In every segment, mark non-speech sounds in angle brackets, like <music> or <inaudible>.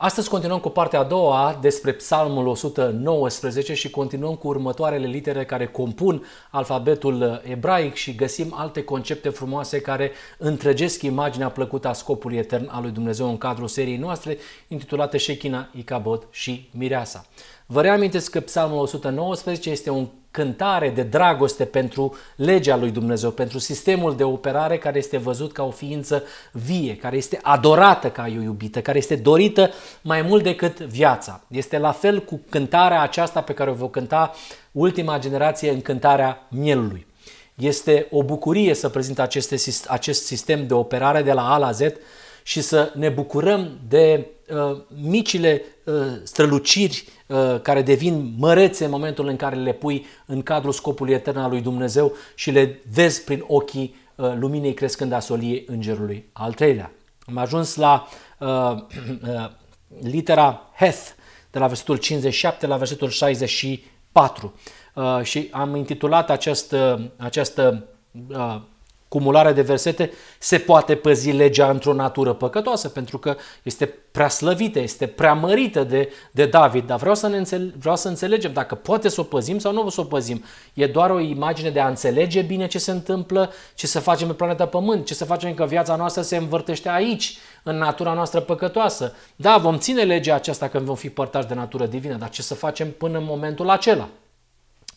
Astăzi continuăm cu partea a doua despre Psalmul 119 și continuăm cu următoarele litere care compun alfabetul ebraic și găsim alte concepte frumoase care întregesc imaginea plăcută a scopului etern al lui Dumnezeu în cadrul seriei noastre intitulate Shechina, Icabod și Mireasa. Vă reamintesc că Psalmul 119 este un cântare de dragoste pentru legea lui Dumnezeu, pentru sistemul de operare care este văzut ca o ființă vie, care este adorată ca o iubită, care este dorită mai mult decât viața. Este la fel cu cântarea aceasta pe care o vă cânta ultima generație în cântarea mielului. Este o bucurie să prezint aceste, acest sistem de operare de la A la Z și să ne bucurăm de uh, micile uh, străluciri uh, care devin mărețe în momentul în care le pui în cadrul scopului etern al lui Dumnezeu și le vezi prin ochii uh, luminei crescând a soliei îngerului al treilea. Am ajuns la uh, <clears throat> uh, litera Heth, de la versetul 57 la versetul 64 uh, și am intitulat acest, uh, această uh, cumulare de versete, se poate păzi legea într-o natură păcătoasă, pentru că este prea slăvită, este prea mărită de, de David. Dar vreau să, ne înțele- vreau să înțelegem dacă poate să o păzim sau nu să o păzim. E doar o imagine de a înțelege bine ce se întâmplă, ce să facem pe planeta Pământ, ce să facem că viața noastră se învârtește aici, în natura noastră păcătoasă. Da, vom ține legea aceasta când vom fi părtași de natură divină, dar ce să facem până în momentul acela?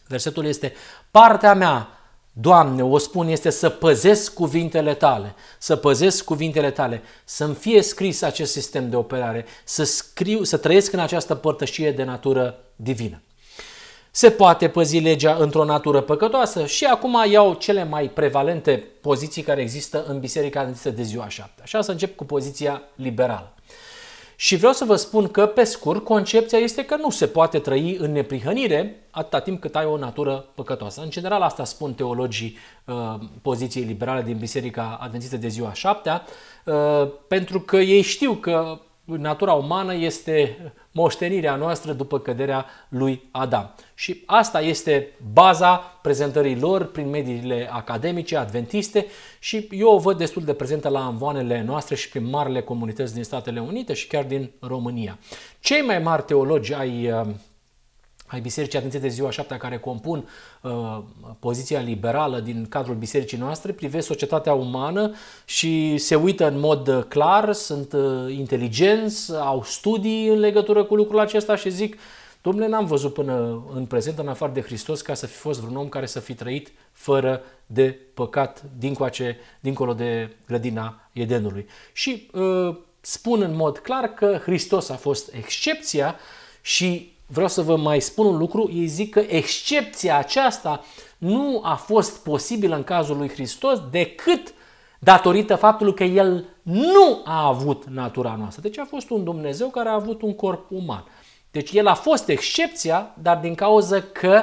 Versetul este, partea mea Doamne, o spun, este să păzesc cuvintele tale, să păzesc cuvintele tale, să-mi fie scris acest sistem de operare, să, scriu, să trăiesc în această părtășie de natură divină. Se poate păzi legea într-o natură păcătoasă și acum iau cele mai prevalente poziții care există în biserica adventistă de ziua șaptea. Așa să încep cu poziția liberală. Și vreau să vă spun că, pe scurt, concepția este că nu se poate trăi în neprihănire atâta timp cât ai o natură păcătoasă. În general, asta spun teologii uh, poziției liberale din Biserica Adventistă de ziua șaptea, uh, pentru că ei știu că natura umană este moștenirea noastră după căderea lui Adam. Și asta este baza prezentării lor prin mediile academice, adventiste și eu o văd destul de prezentă la anvoanele noastre și prin marile comunități din Statele Unite și chiar din România. Cei mai mari teologi ai uh, ai Bisericii de Ziua 7 care compun uh, poziția liberală din cadrul bisericii noastre, privesc societatea umană și se uită în mod clar, sunt uh, inteligenți, au studii în legătură cu lucrul acesta și zic Domnule, n-am văzut până în prezent, în afară de Hristos, ca să fi fost vreun om care să fi trăit fără de păcat, dincoace, dincolo de grădina Edenului. Și uh, spun în mod clar că Hristos a fost excepția și vreau să vă mai spun un lucru, ei zic că excepția aceasta nu a fost posibilă în cazul lui Hristos decât datorită faptului că el nu a avut natura noastră. Deci a fost un Dumnezeu care a avut un corp uman. Deci el a fost excepția, dar din cauza că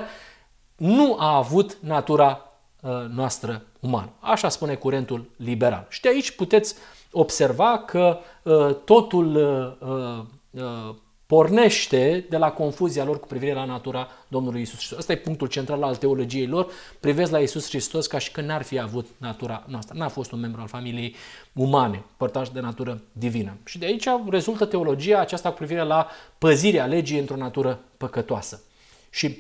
nu a avut natura uh, noastră umană. Așa spune curentul liberal. Și de aici puteți observa că uh, totul uh, pornește de la confuzia lor cu privire la natura Domnului Isus Hristos. Asta e punctul central al teologiei lor. Privesc la Isus Hristos ca și când n-ar fi avut natura noastră. N-a fost un membru al familiei umane, părtaș de natură divină. Și de aici rezultă teologia aceasta cu privire la păzirea legii într-o natură păcătoasă. Și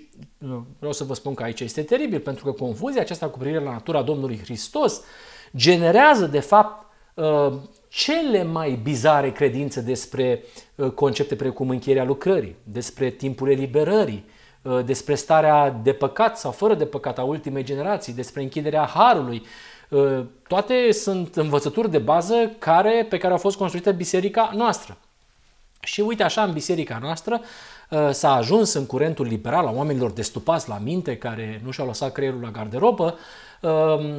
vreau să vă spun că aici este teribil, pentru că confuzia aceasta cu privire la natura Domnului Hristos generează, de fapt, uh, cele mai bizare credințe despre uh, concepte precum încheierea lucrării, despre timpul eliberării, uh, despre starea de păcat sau fără de păcat a ultimei generații, despre închiderea harului. Uh, toate sunt învățături de bază care, pe care au fost construite biserica noastră. Și uite așa, în biserica noastră s-a ajuns în curentul liberal a oamenilor destupați la minte, care nu și-au lăsat creierul la garderobă,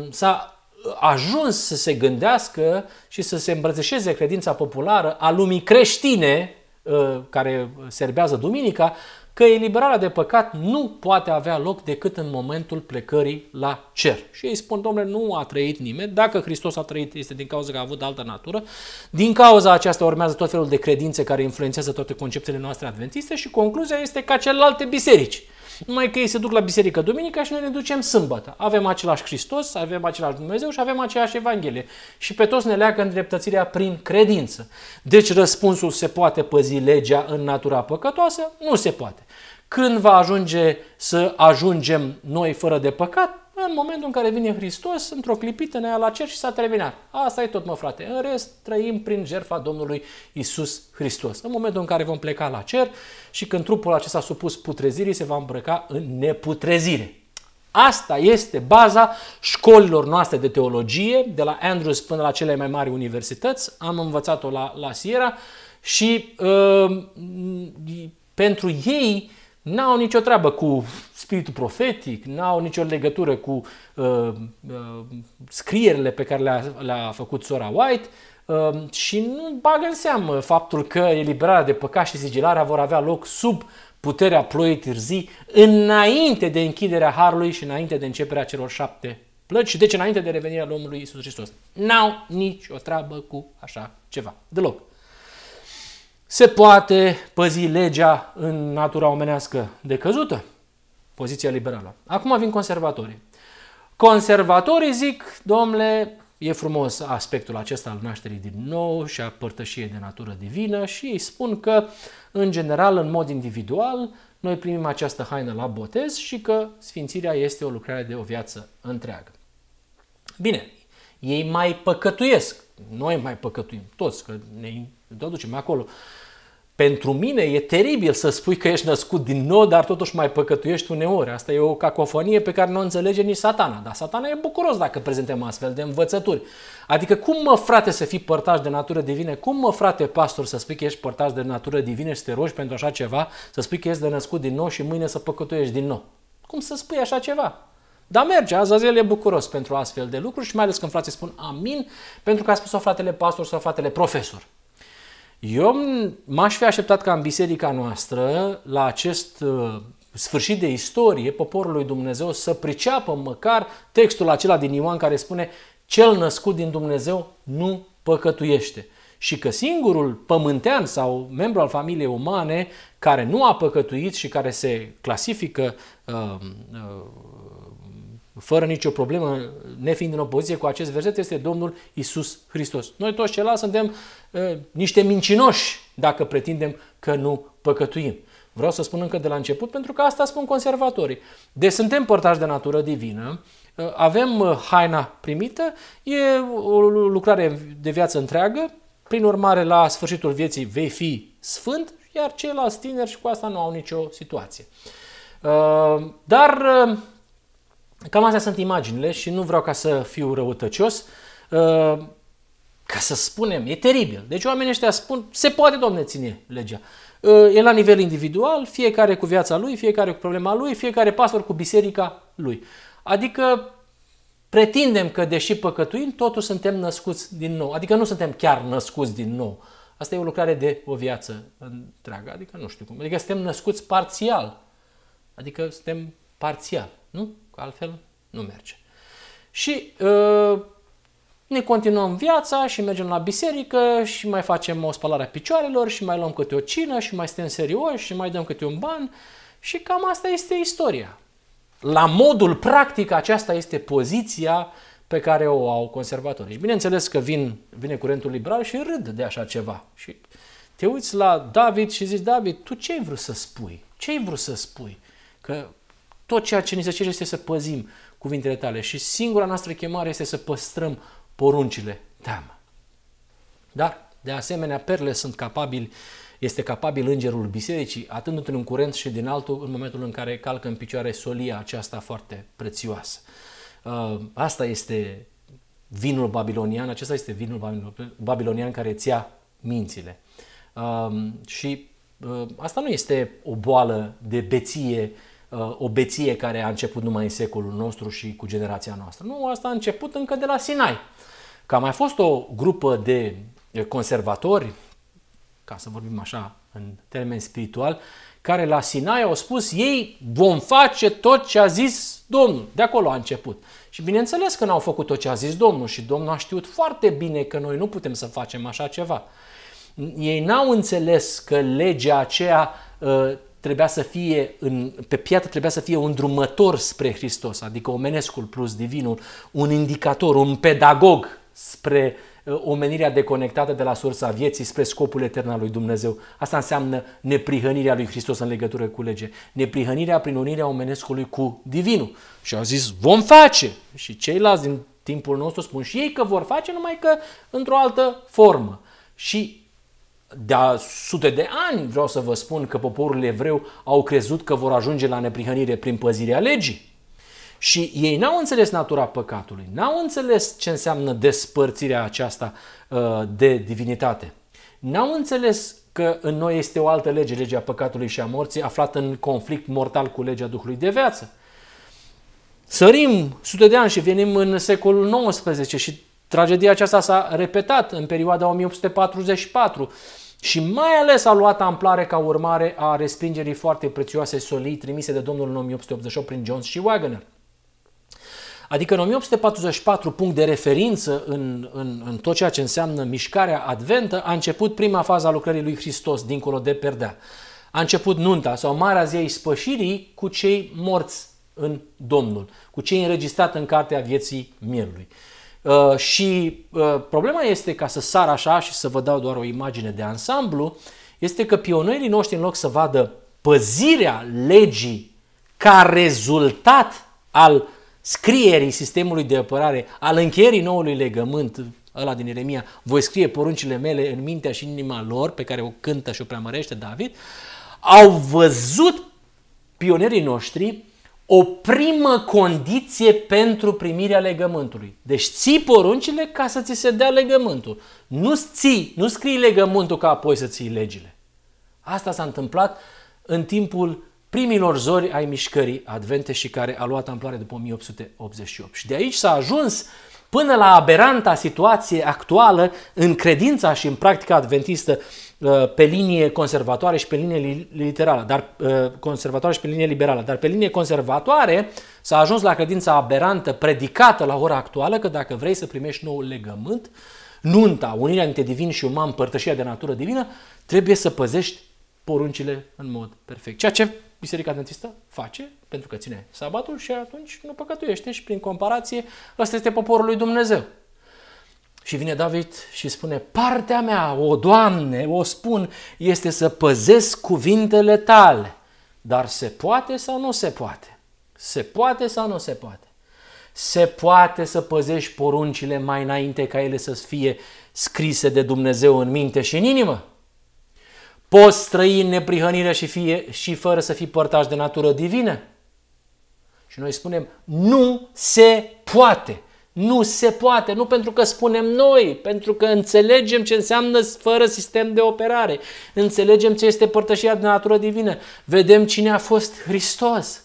s-a ajuns să se gândească și să se îmbrățișeze credința populară a lumii creștine uh, care serbează duminica, că eliberarea de păcat nu poate avea loc decât în momentul plecării la cer. Și ei spun, domnule, nu a trăit nimeni, dacă Hristos a trăit este din cauza că a avut altă natură, din cauza aceasta urmează tot felul de credințe care influențează toate conceptele noastre adventiste și concluzia este ca celelalte biserici numai că ei se duc la biserică duminica și noi ne ducem sâmbătă. Avem același Hristos, avem același Dumnezeu și avem aceeași Evanghelie. Și pe toți ne leagă îndreptățirea prin credință. Deci răspunsul se poate păzi legea în natura păcătoasă? Nu se poate. Când va ajunge să ajungem noi fără de păcat? În momentul în care vine Hristos, într-o clipită ne ia la cer și s-a terminat. Asta e tot, mă frate. În rest, trăim prin jertfa Domnului Isus Hristos. În momentul în care vom pleca la cer și când trupul acesta supus putrezirii se va îmbrăca în neputrezire. Asta este baza școlilor noastre de teologie, de la Andrews până la cele mai mari universități. Am învățat-o la, la Sierra și uh, pentru ei n-au nicio treabă cu spiritul profetic, n-au nicio legătură cu uh, uh, scrierile pe care le-a, le-a făcut sora White uh, și nu bagă în seamă faptul că eliberarea de păcat și sigilarea vor avea loc sub puterea ploii târzii, înainte de închiderea harului și înainte de începerea celor șapte plăci și deci înainte de revenirea Domnului Isus Hristos. N-au nicio treabă cu așa ceva, deloc. Se poate păzi legea în natura omenească decăzută? Poziția liberală. Acum vin conservatorii. Conservatorii zic, domnule, e frumos aspectul acesta al nașterii din nou și a părtășiei de natură divină și îi spun că, în general, în mod individual, noi primim această haină la botez și că sfințirea este o lucrare de o viață întreagă. Bine, ei mai păcătuiesc, noi mai păcătuim, toți, că ne aducem acolo. Uh, pentru mine e teribil să spui că ești născut din nou, dar totuși mai păcătuiești uneori. Asta e o cacofonie pe care nu o înțelege nici satana. Dar satana e bucuros dacă prezentăm astfel de învățături. Adică cum mă frate să fii părtaș de natură divină? Cum mă frate pastor să spui că ești părtaș de natură divină și să te rogi pentru așa ceva? Să spui că ești de născut din nou și mâine să păcătuiești din nou? Cum să spui așa ceva? Dar merge, Azazel e bucuros pentru astfel de lucruri și mai ales când frații spun amin, pentru că a spus-o fratele pastor sau fratele profesor. Eu m-aș fi așteptat ca în biserica noastră, la acest uh, sfârșit de istorie, poporul lui Dumnezeu să priceapă măcar textul acela din Ioan care spune cel născut din Dumnezeu nu păcătuiește și că singurul pământean sau membru al familiei umane care nu a păcătuit și care se clasifică uh, uh, fără nicio problemă, nefiind în opoziție cu acest verset, este Domnul Isus Hristos. Noi toți ceilalți suntem uh, niște mincinoși dacă pretindem că nu păcătuim. Vreau să spun încă de la început, pentru că asta spun conservatorii. Deci suntem părtași de natură divină, avem haina primită, e o lucrare de viață întreagă, prin urmare, la sfârșitul vieții vei fi sfânt, iar ceilalți tineri și cu asta nu au nicio situație. Dar cam astea sunt imaginile și nu vreau ca să fiu răutăcios ca să spunem, e teribil. Deci oamenii ăștia spun, se poate, domne, ține legea. Uh, e la nivel individual, fiecare cu viața lui, fiecare cu problema lui, fiecare pastor cu biserica lui. Adică pretindem că deși păcătuim, totuși suntem născuți din nou. Adică nu suntem chiar născuți din nou. Asta e o lucrare de o viață întreagă. Adică nu știu cum. Adică suntem născuți parțial. Adică suntem parțial. Nu? Altfel nu merge. Și uh, ne continuăm viața și mergem la biserică și mai facem o spălare a picioarelor și mai luăm câte o cină și mai suntem serioși și mai dăm câte un ban și cam asta este istoria. La modul practic aceasta este poziția pe care o au conservatorii. Și bineînțeles că vin, vine curentul liberal și râd de așa ceva. Și te uiți la David și zici, David, tu ce ai vrut să spui? Ce ai vrut să spui? Că tot ceea ce ni se cere este să păzim cuvintele tale și singura noastră chemare este să păstrăm poruncile, teamă. Dar, de asemenea, perle sunt capabili, este capabil îngerul bisericii, atât într-un curent și din altul, în momentul în care calcă în picioare solia aceasta foarte prețioasă. Uh, asta este vinul babilonian, acesta este vinul babilonian care ția ia mințile. Uh, și uh, asta nu este o boală de beție Uh, o beție care a început numai în secolul nostru și cu generația noastră. Nu, asta a început încă de la Sinai. Că a mai fost o grupă de conservatori, ca să vorbim așa în termen spiritual, care la Sinai au spus ei vom face tot ce a zis Domnul. De acolo a început. Și bineînțeles că n-au făcut tot ce a zis Domnul și Domnul a știut foarte bine că noi nu putem să facem așa ceva. Ei n-au înțeles că legea aceea uh, trebuia să fie în, pe piatră trebuia să fie un drumător spre Hristos, adică omenescul plus divinul, un indicator, un pedagog spre uh, omenirea deconectată de la sursa vieții spre scopul etern al lui Dumnezeu. Asta înseamnă neprihănirea lui Hristos în legătură cu lege. Neprihănirea prin unirea omenescului cu divinul. Și au zis, vom face! Și ceilalți din timpul nostru spun și ei că vor face, numai că într-o altă formă. Și de a sute de ani vreau să vă spun că poporul evreu au crezut că vor ajunge la neprihănire prin păzirea legii. Și ei n-au înțeles natura păcatului, n-au înțeles ce înseamnă despărțirea aceasta uh, de divinitate. N-au înțeles că în noi este o altă lege, legea păcatului și a morții, aflată în conflict mortal cu legea Duhului de viață. Sărim sute de ani și venim în secolul XIX și tragedia aceasta s-a repetat în perioada 1844 și mai ales a luat amplare ca urmare a respingerii foarte prețioase solii trimise de domnul în 1888 prin Jones și Wagner. Adică în 1844, punct de referință în, în, în tot ceea ce înseamnă mișcarea adventă, a început prima fază a lucrării lui Hristos, dincolo de perdea. A început nunta sau marea zi a ispășirii cu cei morți în Domnul, cu cei înregistrat în Cartea Vieții Mielului. Uh, și uh, problema este, ca să sar așa și să vă dau doar o imagine de ansamblu, este că pionerii noștri, în loc să vadă păzirea legii ca rezultat al scrierii sistemului de apărare, al încheierii noului legământ, ăla din Eremia, voi scrie poruncile mele în mintea și inima lor, pe care o cântă și o preamărește David, au văzut pionerii noștri o primă condiție pentru primirea legământului. Deci ții poruncile ca să ți se dea legământul. Nu ții, nu scrii legământul ca apoi să ții legile. Asta s-a întâmplat în timpul primilor zori ai mișcării advente și care a luat amploare după 1888. Și de aici s-a ajuns până la aberanta situație actuală în credința și în practica adventistă Uh, pe linie conservatoare și pe linie literală, dar uh, conservatoare și pe linie liberală, dar pe linie conservatoare s-a ajuns la credința aberantă predicată la ora actuală că dacă vrei să primești nou legământ, nunta, unirea între divin și uman, părtășia de natură divină, trebuie să păzești poruncile în mod perfect. Ceea ce Biserica Adventistă face, pentru că ține sabatul și atunci nu păcătuiește și prin comparație ăsta este poporul lui Dumnezeu. Și vine David și spune, partea mea, o Doamne, o spun, este să păzesc cuvintele tale. Dar se poate sau nu se poate? Se poate sau nu se poate? Se poate să păzești poruncile mai înainte ca ele să fie scrise de Dumnezeu în minte și în inimă? Poți trăi în neprihănire și, fie, și fără să fii părtaș de natură divină? Și noi spunem, nu se poate. Nu se poate, nu pentru că spunem noi, pentru că înțelegem ce înseamnă fără sistem de operare, înțelegem ce este părtășia de natură divină, vedem cine a fost Hristos.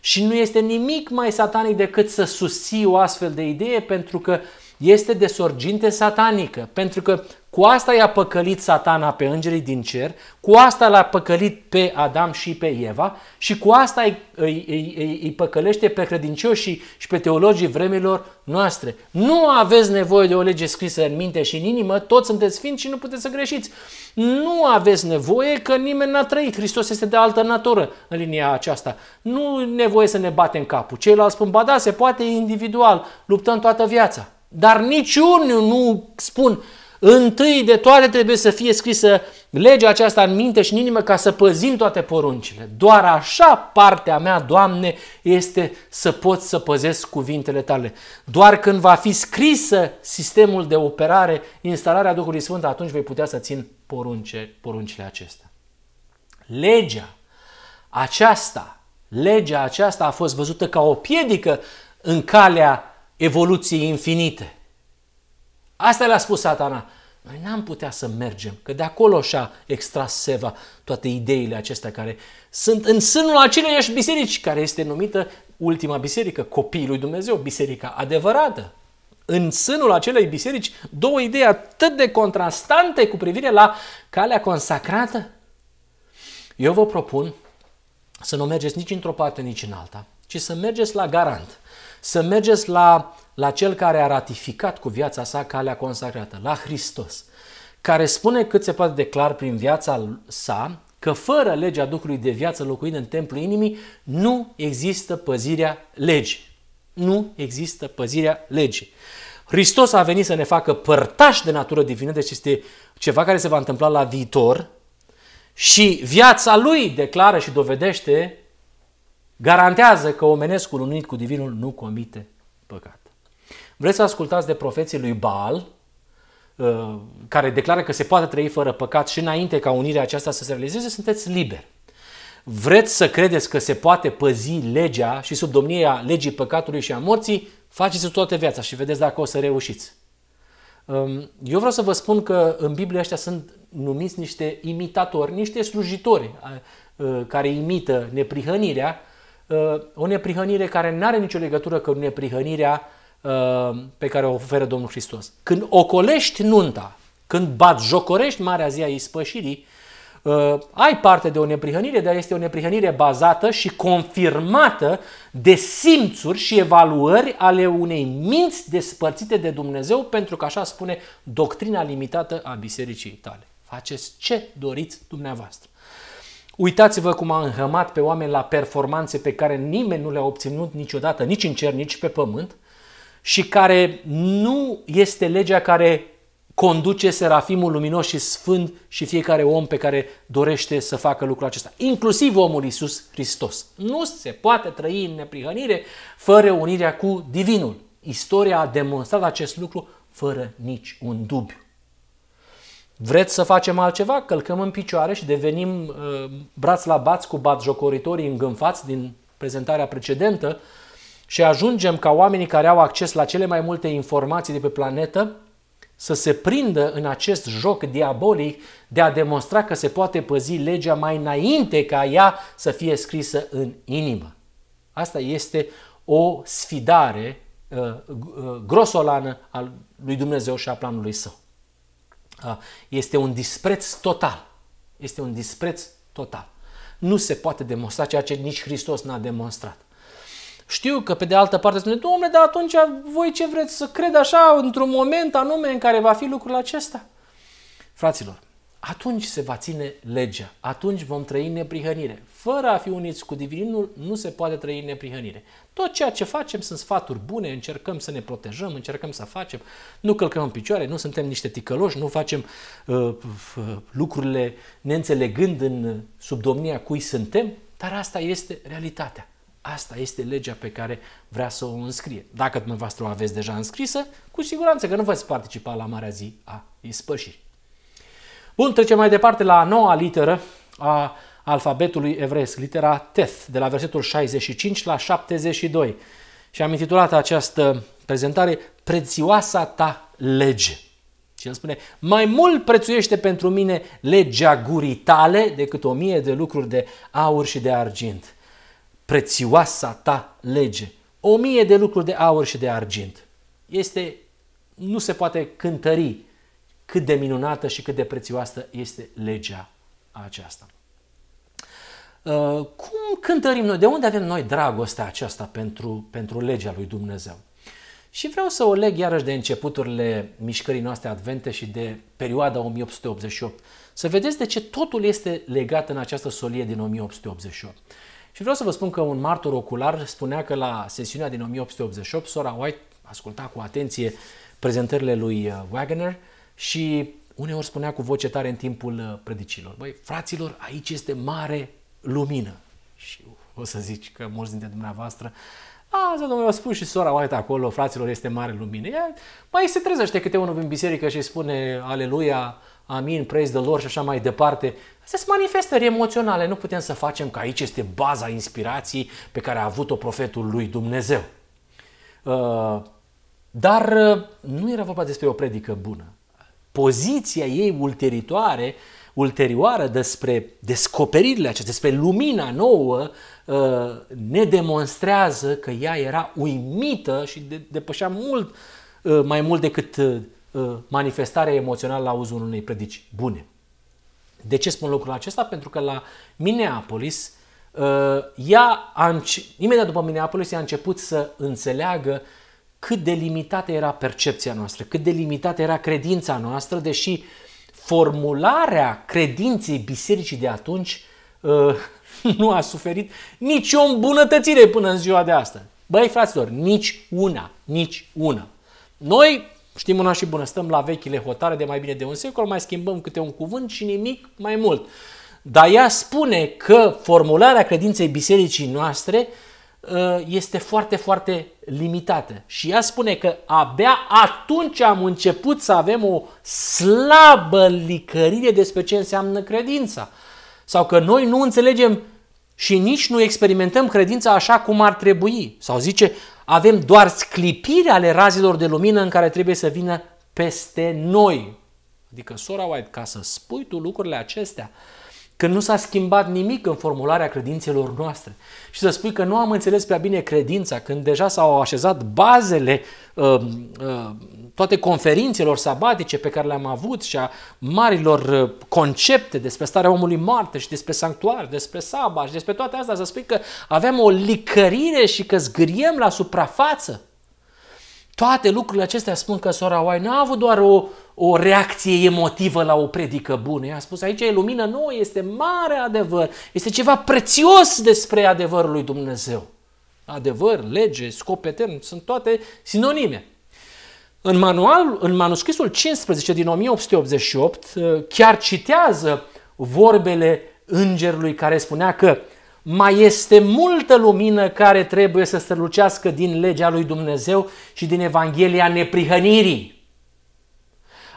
Și nu este nimic mai satanic decât să susții o astfel de idee pentru că este de sorginte satanică, pentru că cu asta i-a păcălit satana pe îngerii din cer, cu asta l-a păcălit pe Adam și pe Eva și cu asta îi, îi, îi, îi păcălește pe credincioșii și pe teologii vremilor noastre. Nu aveți nevoie de o lege scrisă în minte și în inimă, toți sunteți sfinți și nu puteți să greșiți. Nu aveți nevoie că nimeni n-a trăit, Hristos este de altă natură în linia aceasta. Nu nevoie să ne batem capul. Ceilalți spun, ba da, se poate individual, luptăm toată viața. Dar niciunul nu spun, Întâi de toate trebuie să fie scrisă legea aceasta în minte și în inimă ca să păzim toate poruncile. Doar așa partea mea, Doamne, este să pot să păzesc cuvintele tale. Doar când va fi scrisă sistemul de operare, instalarea Duhului Sfânt, atunci vei putea să țin porunce, poruncile acestea. Legea aceasta, legea aceasta a fost văzută ca o piedică în calea evoluției infinite. Asta le-a spus satana. Noi n-am putea să mergem, că de acolo și-a extras Seva toate ideile acestea care sunt în sânul aceleiași biserici, care este numită ultima biserică, copiii lui Dumnezeu, biserica adevărată. În sânul acelei biserici, două idei atât de contrastante cu privire la calea consacrată. Eu vă propun să nu mergeți nici într-o parte, nici în alta, ci să mergeți la garant, să mergeți la la Cel care a ratificat cu viața sa calea consacrată, la Hristos, care spune cât se poate de clar prin viața sa că fără legea Duhului de viață locuind în templul inimii nu există păzirea legii. Nu există păzirea legii. Hristos a venit să ne facă părtași de natură divină, deci este ceva care se va întâmpla la viitor și viața lui declară și dovedește, garantează că omenescul unit cu divinul nu comite păcat. Vreți să ascultați de profeții lui Baal, uh, care declară că se poate trăi fără păcat și înainte ca unirea aceasta să se realizeze, sunteți liberi. Vreți să credeți că se poate păzi legea și sub domnia legii păcatului și a morții, faceți-o toată viața și vedeți dacă o să reușiți. Um, eu vreau să vă spun că în Biblie aceștia sunt numiți niște imitatori, niște slujitori uh, care imită neprihănirea, uh, o neprihănire care nu are nicio legătură cu neprihănirea Uh, pe care o oferă Domnul Hristos. Când ocolești nunta, când bat jocorești marea zi a ispășirii, uh, ai parte de o neprihănire, dar este o neprihănire bazată și confirmată de simțuri și evaluări ale unei minți despărțite de Dumnezeu, pentru că așa spune doctrina limitată a bisericii tale. Faceți ce doriți dumneavoastră. Uitați-vă cum a înhămat pe oameni la performanțe pe care nimeni nu le-a obținut niciodată, nici în cer, nici pe pământ, și care nu este legea care conduce Serafimul Luminos și Sfânt și fiecare om pe care dorește să facă lucrul acesta, inclusiv omul Iisus Hristos. Nu se poate trăi în neprihănire fără unirea cu Divinul. Istoria a demonstrat acest lucru fără nici un dubiu. Vreți să facem altceva? Călcăm în picioare și devenim uh, braț la bați cu batjocoritorii îngânfați din prezentarea precedentă, uh, și ajungem ca oamenii care au acces la cele mai multe informații de pe planetă să se prindă în acest joc diabolic de a demonstra că se poate păzi legea mai înainte ca ea să fie scrisă în inimă. Asta este o sfidare uh, uh, grosolană al lui Dumnezeu și a planului său. Uh, este un dispreț total. Este un dispreț total. Nu se poate demonstra ceea ce nici Hristos n-a demonstrat. Știu că pe de altă parte spune, domnule, dar atunci voi ce vreți să cred așa într-un moment anume în care va fi lucrul acesta? Fraților, atunci se va ține legea, atunci vom trăi neprihănire. Fără a fi uniți cu Divinul, nu se poate trăi neprihănire. Tot ceea ce facem sunt sfaturi bune, încercăm să ne protejăm, încercăm să facem, nu călcăm în picioare, nu suntem niște ticăloși, nu facem uh, uh, lucrurile neînțelegând în subdomnia cui suntem, dar asta este realitatea. Asta este legea pe care vrea să o înscrie. Dacă dumneavoastră o aveți deja înscrisă, cu siguranță că nu veți participa la marea zi a ispășirii. Bun, trecem mai departe la a noua literă a alfabetului evreiesc, litera Teth, de la versetul 65 la 72. Și am intitulat această prezentare Prețioasa ta lege. Și el spune, mai mult prețuiește pentru mine legea gurii tale decât o mie de lucruri de aur și de argint prețioasa ta lege, o mie de lucruri de aur și de argint. Este, nu se poate cântări cât de minunată și cât de prețioasă este legea aceasta. Uh, cum cântărim noi? De unde avem noi dragostea aceasta pentru, pentru legea lui Dumnezeu? Și vreau să o leg iarăși de începuturile mișcării noastre advente și de perioada 1888. Să vedeți de ce totul este legat în această solie din 1888. Și vreau să vă spun că un martor ocular spunea că la sesiunea din 1888 sora White asculta cu atenție prezentările lui uh, Wagner și uneori spunea cu voce tare în timpul uh, predicilor, băi, fraților, aici este mare lumină. Și uh, o să zici că mulți dintre dumneavoastră zi, domnule, a spus și sora White acolo, fraților, este mare lumină. Ea, mai se trezește câte unul în biserică și spune Aleluia, amin, praise the Lord și așa mai departe. Astea sunt manifestări emoționale, nu putem să facem că aici este baza inspirației pe care a avut-o profetul lui Dumnezeu. Uh, dar uh, nu era vorba despre o predică bună. Poziția ei ulteritoare, ulterioară despre descoperirile acestea, despre lumina nouă, uh, ne demonstrează că ea era uimită și depășea mult mai mult decât Uh, manifestare emoțională la auzul unei predici bune. De ce spun lucrul acesta? Pentru că la Minneapolis, uh, ea a, imediat după Minneapolis, ea a început să înțeleagă cât de limitată era percepția noastră, cât de limitată era credința noastră, deși formularea credinței bisericii de atunci uh, <laughs> nu a suferit nicio îmbunătățire până în ziua de astăzi. Băi, fraților, nici una, nici una. Noi Știm una și bună, stăm la vechile hotare de mai bine de un secol, mai schimbăm câte un cuvânt și nimic mai mult. Dar ea spune că formularea credinței bisericii noastre uh, este foarte, foarte limitată. Și ea spune că abia atunci am început să avem o slabă licărire despre ce înseamnă credința. Sau că noi nu înțelegem și nici nu experimentăm credința așa cum ar trebui. Sau zice, avem doar sclipire ale razelor de lumină în care trebuie să vină peste noi. Adică, Sora White, ca să spui tu lucrurile acestea, că nu s-a schimbat nimic în formularea credințelor noastre și să spui că nu am înțeles prea bine credința, când deja s-au așezat bazele uh, uh, toate conferințelor sabatice pe care le-am avut și a marilor uh, concepte despre starea omului moarte și despre sanctuar, despre saba și despre toate astea, să spui că aveam o licărire și că zgâriem la suprafață. Toate lucrurile acestea spun că sora White nu a avut doar o, o reacție emotivă la o predică bună. Ea a spus, aici e lumină nouă, este mare adevăr, este ceva prețios despre adevărul lui Dumnezeu. Adevăr, lege, scop etern, sunt toate sinonime. În, manual, în manuscrisul 15 din 1888 uh, chiar citează vorbele îngerului care spunea că mai este multă lumină care trebuie să strălucească din legea lui Dumnezeu și din Evanghelia neprihănirii.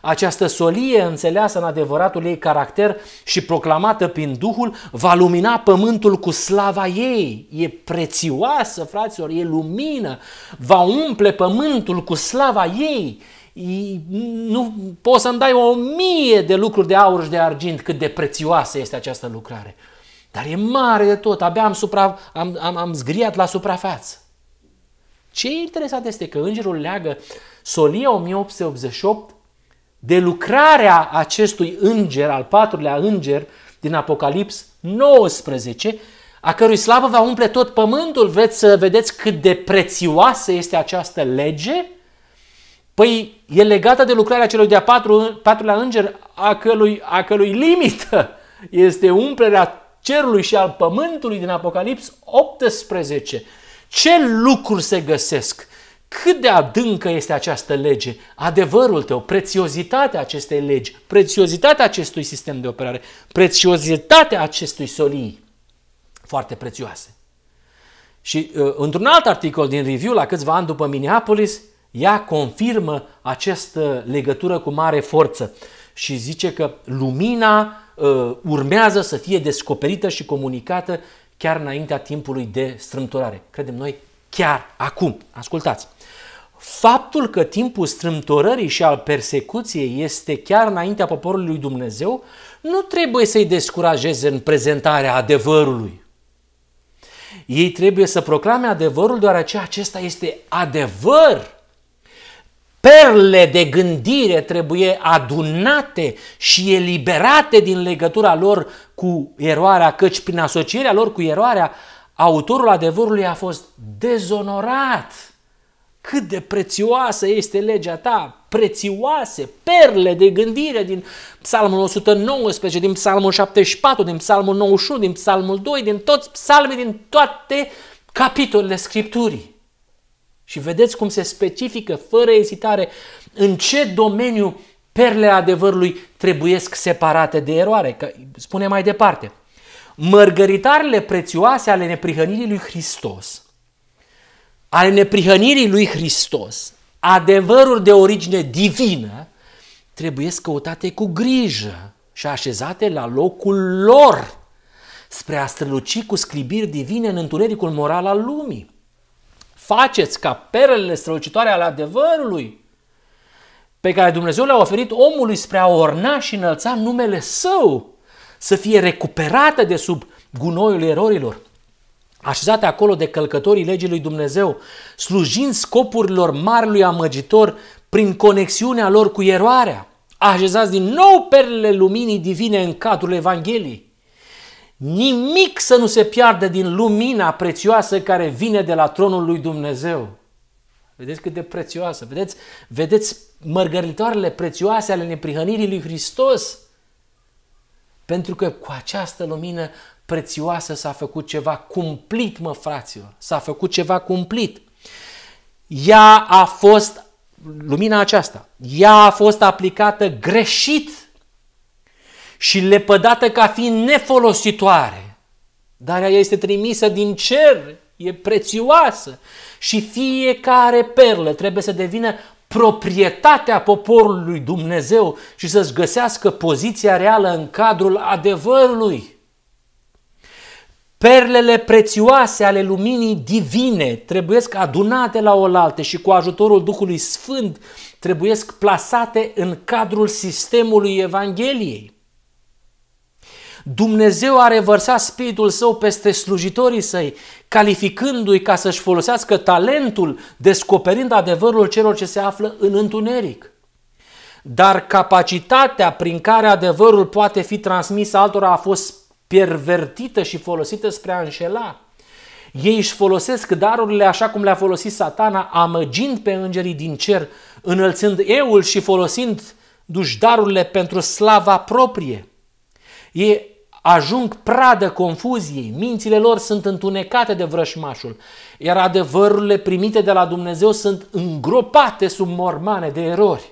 Această solie înțeleasă în adevăratul ei caracter și proclamată prin Duhul va lumina pământul cu slava ei. E prețioasă, fraților, e lumină, va umple pământul cu slava ei. Nu poți să-mi dai o mie de lucruri de aur și de argint cât de prețioasă este această lucrare. Dar e mare de tot, abia am, supra, am, am, am zgriat la suprafață. Ce e interesant este că îngerul leagă solia 1888 de lucrarea acestui înger, al patrulea înger din Apocalips 19, a cărui slavă va umple tot pământul, veți să vedeți cât de prețioasă este această lege? Păi e legată de lucrarea celui de-a patru, patrulea înger, a cărui, a cărui limită <laughs> este umplerea cerului și al pământului din Apocalips 18. Ce lucruri se găsesc? cât de adâncă este această lege, adevărul tău, prețiozitatea acestei legi, prețiozitatea acestui sistem de operare, prețiozitatea acestui solii, foarte prețioase. Și uh, într-un alt articol din review, la câțiva ani după Minneapolis, ea confirmă această legătură cu mare forță și zice că lumina uh, urmează să fie descoperită și comunicată chiar înaintea timpului de strâmtorare. Credem noi chiar acum. Ascultați! faptul că timpul strâmtorării și al persecuției este chiar înaintea poporului lui Dumnezeu, nu trebuie să-i descurajeze în prezentarea adevărului. Ei trebuie să proclame adevărul deoarece acesta este adevăr. Perle de gândire trebuie adunate și eliberate din legătura lor cu eroarea, căci prin asocierea lor cu eroarea, autorul adevărului a fost dezonorat. Cât de prețioasă este legea ta, prețioase, perle de gândire din psalmul 119, din psalmul 74, din psalmul 91, din psalmul 2, din toți psalmii, din toate capitolele Scripturii. Și vedeți cum se specifică fără ezitare în ce domeniu perle adevărului trebuiesc separate de eroare. Că spune mai departe, mărgăritarele prețioase ale neprihănirii lui Hristos ale neprihănirii lui Hristos, adevăruri de origine divină, trebuie căutate cu grijă și așezate la locul lor spre a străluci cu scribiri divine în întunericul moral al lumii. Faceți ca perele strălucitoare ale adevărului pe care Dumnezeu le-a oferit omului spre a orna și înălța numele său, să fie recuperată de sub gunoiul erorilor așezate acolo de călcătorii legii lui Dumnezeu, slujind scopurilor mari amăgitor prin conexiunea lor cu eroarea, așezați din nou perlele luminii divine în cadrul Evangheliei. Nimic să nu se piardă din lumina prețioasă care vine de la tronul lui Dumnezeu. Vedeți cât de prețioasă, vedeți, vedeți mărgăritoarele prețioase ale neprihănirii lui Hristos. Pentru că cu această lumină prețioasă s-a făcut ceva cumplit, mă fraților, s-a făcut ceva cumplit. Ea a fost, lumina aceasta, ea a fost aplicată greșit și lepădată ca fiind nefolositoare. Dar ea este trimisă din cer, e prețioasă și fiecare perlă trebuie să devină proprietatea poporului Dumnezeu și să-și găsească poziția reală în cadrul adevărului. Perlele prețioase ale luminii divine trebuie adunate la oaltă și cu ajutorul Duhului Sfânt trebuie plasate în cadrul sistemului Evangheliei. Dumnezeu a revărsat Spiritul Său peste slujitorii săi, calificându-i ca să-și folosească talentul, descoperind adevărul celor ce se află în întuneric. Dar capacitatea prin care adevărul poate fi transmis altora a fost pervertită și folosită spre a înșela. Ei își folosesc darurile așa cum le-a folosit satana, amăgind pe îngerii din cer, înălțând eul și folosind dușdarurile pentru slava proprie. Ei ajung pradă confuziei, mințile lor sunt întunecate de vrășmașul, iar adevărurile primite de la Dumnezeu sunt îngropate sub mormane de erori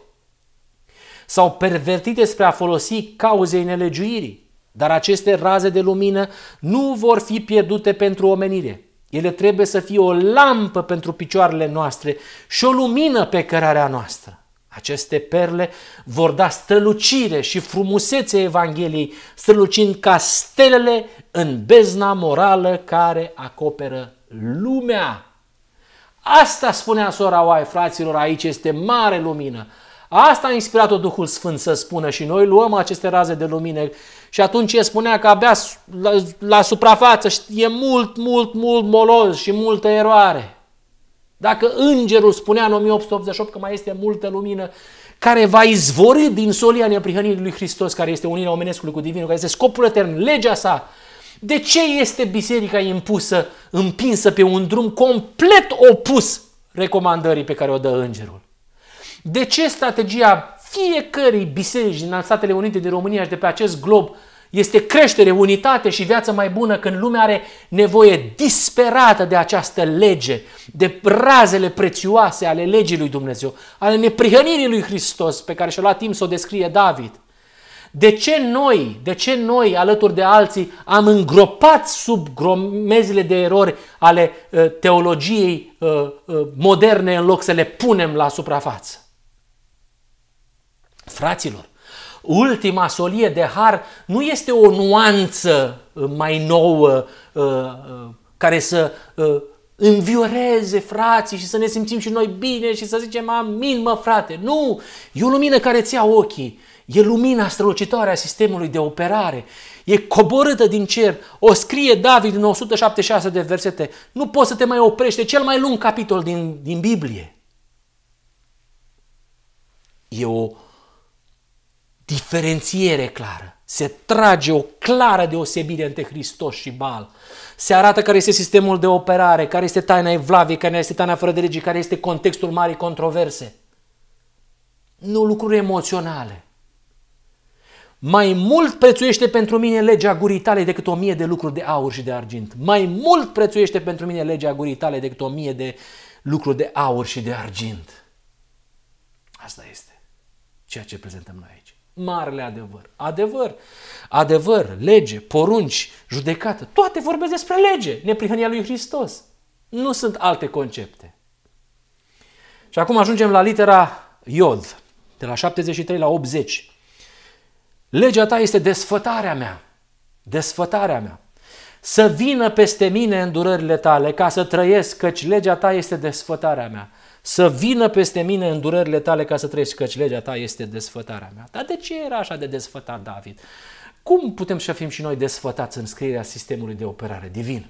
sau pervertite spre a folosi cauzei nelegiuirii. Dar aceste raze de lumină nu vor fi pierdute pentru omenire. Ele trebuie să fie o lampă pentru picioarele noastre și o lumină pe cărarea noastră. Aceste perle vor da strălucire și frumusețe Evangheliei, strălucind ca stelele în bezna morală care acoperă lumea. Asta spunea sora Oai, fraților, aici este mare lumină. Asta a inspirat-o Duhul Sfânt să spună și noi luăm aceste raze de lumină și atunci el spunea că abia la, la suprafață e mult, mult, mult moloz și multă eroare. Dacă îngerul spunea în 1888 că mai este multă lumină care va izvori din solia neprihănirii lui Hristos, care este unirea omenescului cu divinul, care este scopul etern, legea sa, de ce este biserica impusă, împinsă pe un drum complet opus recomandării pe care o dă îngerul? De ce strategia fiecărei biserici din Statele Unite din România și de pe acest glob este creștere, unitate și viață mai bună când lumea are nevoie disperată de această lege, de razele prețioase ale legii lui Dumnezeu, ale neprihănirii lui Hristos pe care și-a luat timp să o descrie David. De ce noi, de ce noi alături de alții am îngropat sub gromezile de erori ale uh, teologiei uh, uh, moderne în loc să le punem la suprafață? Fraților, ultima solie de har nu este o nuanță uh, mai nouă uh, uh, care să învioreze frații și să ne simțim și noi bine și să zicem amin mă frate. Nu! E o lumină care ți ia ochii. E lumina strălucitoare a sistemului de operare. E coborâtă din cer. O scrie David în 176 de versete. Nu poți să te mai E Cel mai lung capitol din, din Biblie. E o diferențiere clară. Se trage o clară deosebire între Hristos și Bal. Se arată care este sistemul de operare, care este taina evlaviei, care este taina fără de legii, care este contextul marii controverse. Nu lucruri emoționale. Mai mult prețuiește pentru mine legea gurii tale decât o mie de lucruri de aur și de argint. Mai mult prețuiește pentru mine legea gurii tale decât o mie de lucruri de aur și de argint. Asta este ceea ce prezentăm noi marele adevăr. Adevăr, adevăr, lege, porunci, judecată, toate vorbesc despre lege, neprihănia lui Hristos. Nu sunt alte concepte. Și acum ajungem la litera Iod, de la 73 la 80. Legea ta este desfătarea mea, desfătarea mea. Să vină peste mine îndurările tale ca să trăiesc, căci legea ta este desfătarea mea să vină peste mine îndurările tale ca să trăiești căci legea ta este desfătarea mea. Dar de ce era așa de desfătat David? Cum putem să fim și noi desfătați în scrierea sistemului de operare divin?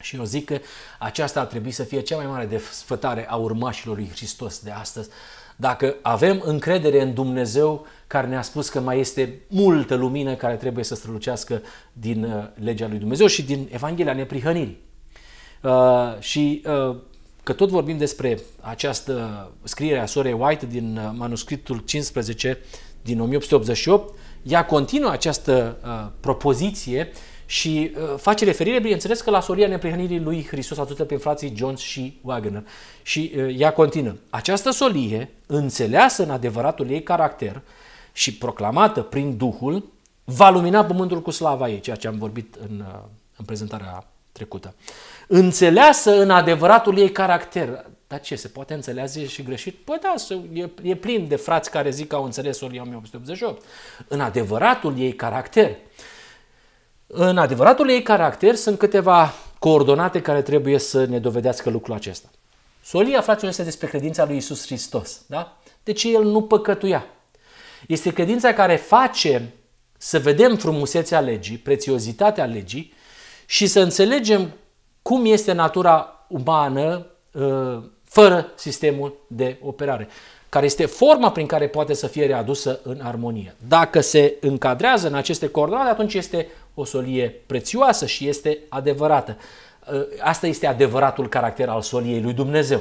Și eu zic că aceasta ar trebui să fie cea mai mare desfătare a urmașilor lui Hristos de astăzi. Dacă avem încredere în Dumnezeu care ne-a spus că mai este multă lumină care trebuie să strălucească din uh, legea lui Dumnezeu și din Evanghelia neprihănirii. Uh, și uh, că tot vorbim despre această scriere a Sorei White din uh, manuscritul 15 din 1888, ea continuă această uh, propoziție și uh, face referire, bineînțeles, că la soria neprihănirii lui Hristos adută prin frații Jones și Wagner. Și uh, ea continuă. Această solie, înțeleasă în adevăratul ei caracter și proclamată prin Duhul, va lumina pământul cu slava ei, ceea ce am vorbit în, uh, în prezentarea trecută. Uh, înțeleasă în adevăratul ei caracter. Dar ce, se poate înțelege și greșit? Păi da, e, e plin de frați care zic că au înțeles-o în 1888. În adevăratul ei caracter. În adevăratul ei caracter sunt câteva coordonate care trebuie să ne dovedească lucrul acesta. Solia, fraților, este despre credința lui Isus Hristos. Da? Deci el nu păcătuia. Este credința care face să vedem frumusețea legii, prețiozitatea legii și să înțelegem cum este natura umană uh, fără sistemul de operare, care este forma prin care poate să fie readusă în armonie. Dacă se încadrează în aceste coordonate, atunci este o solie prețioasă și este adevărată. Uh, asta este adevăratul caracter al soliei lui Dumnezeu.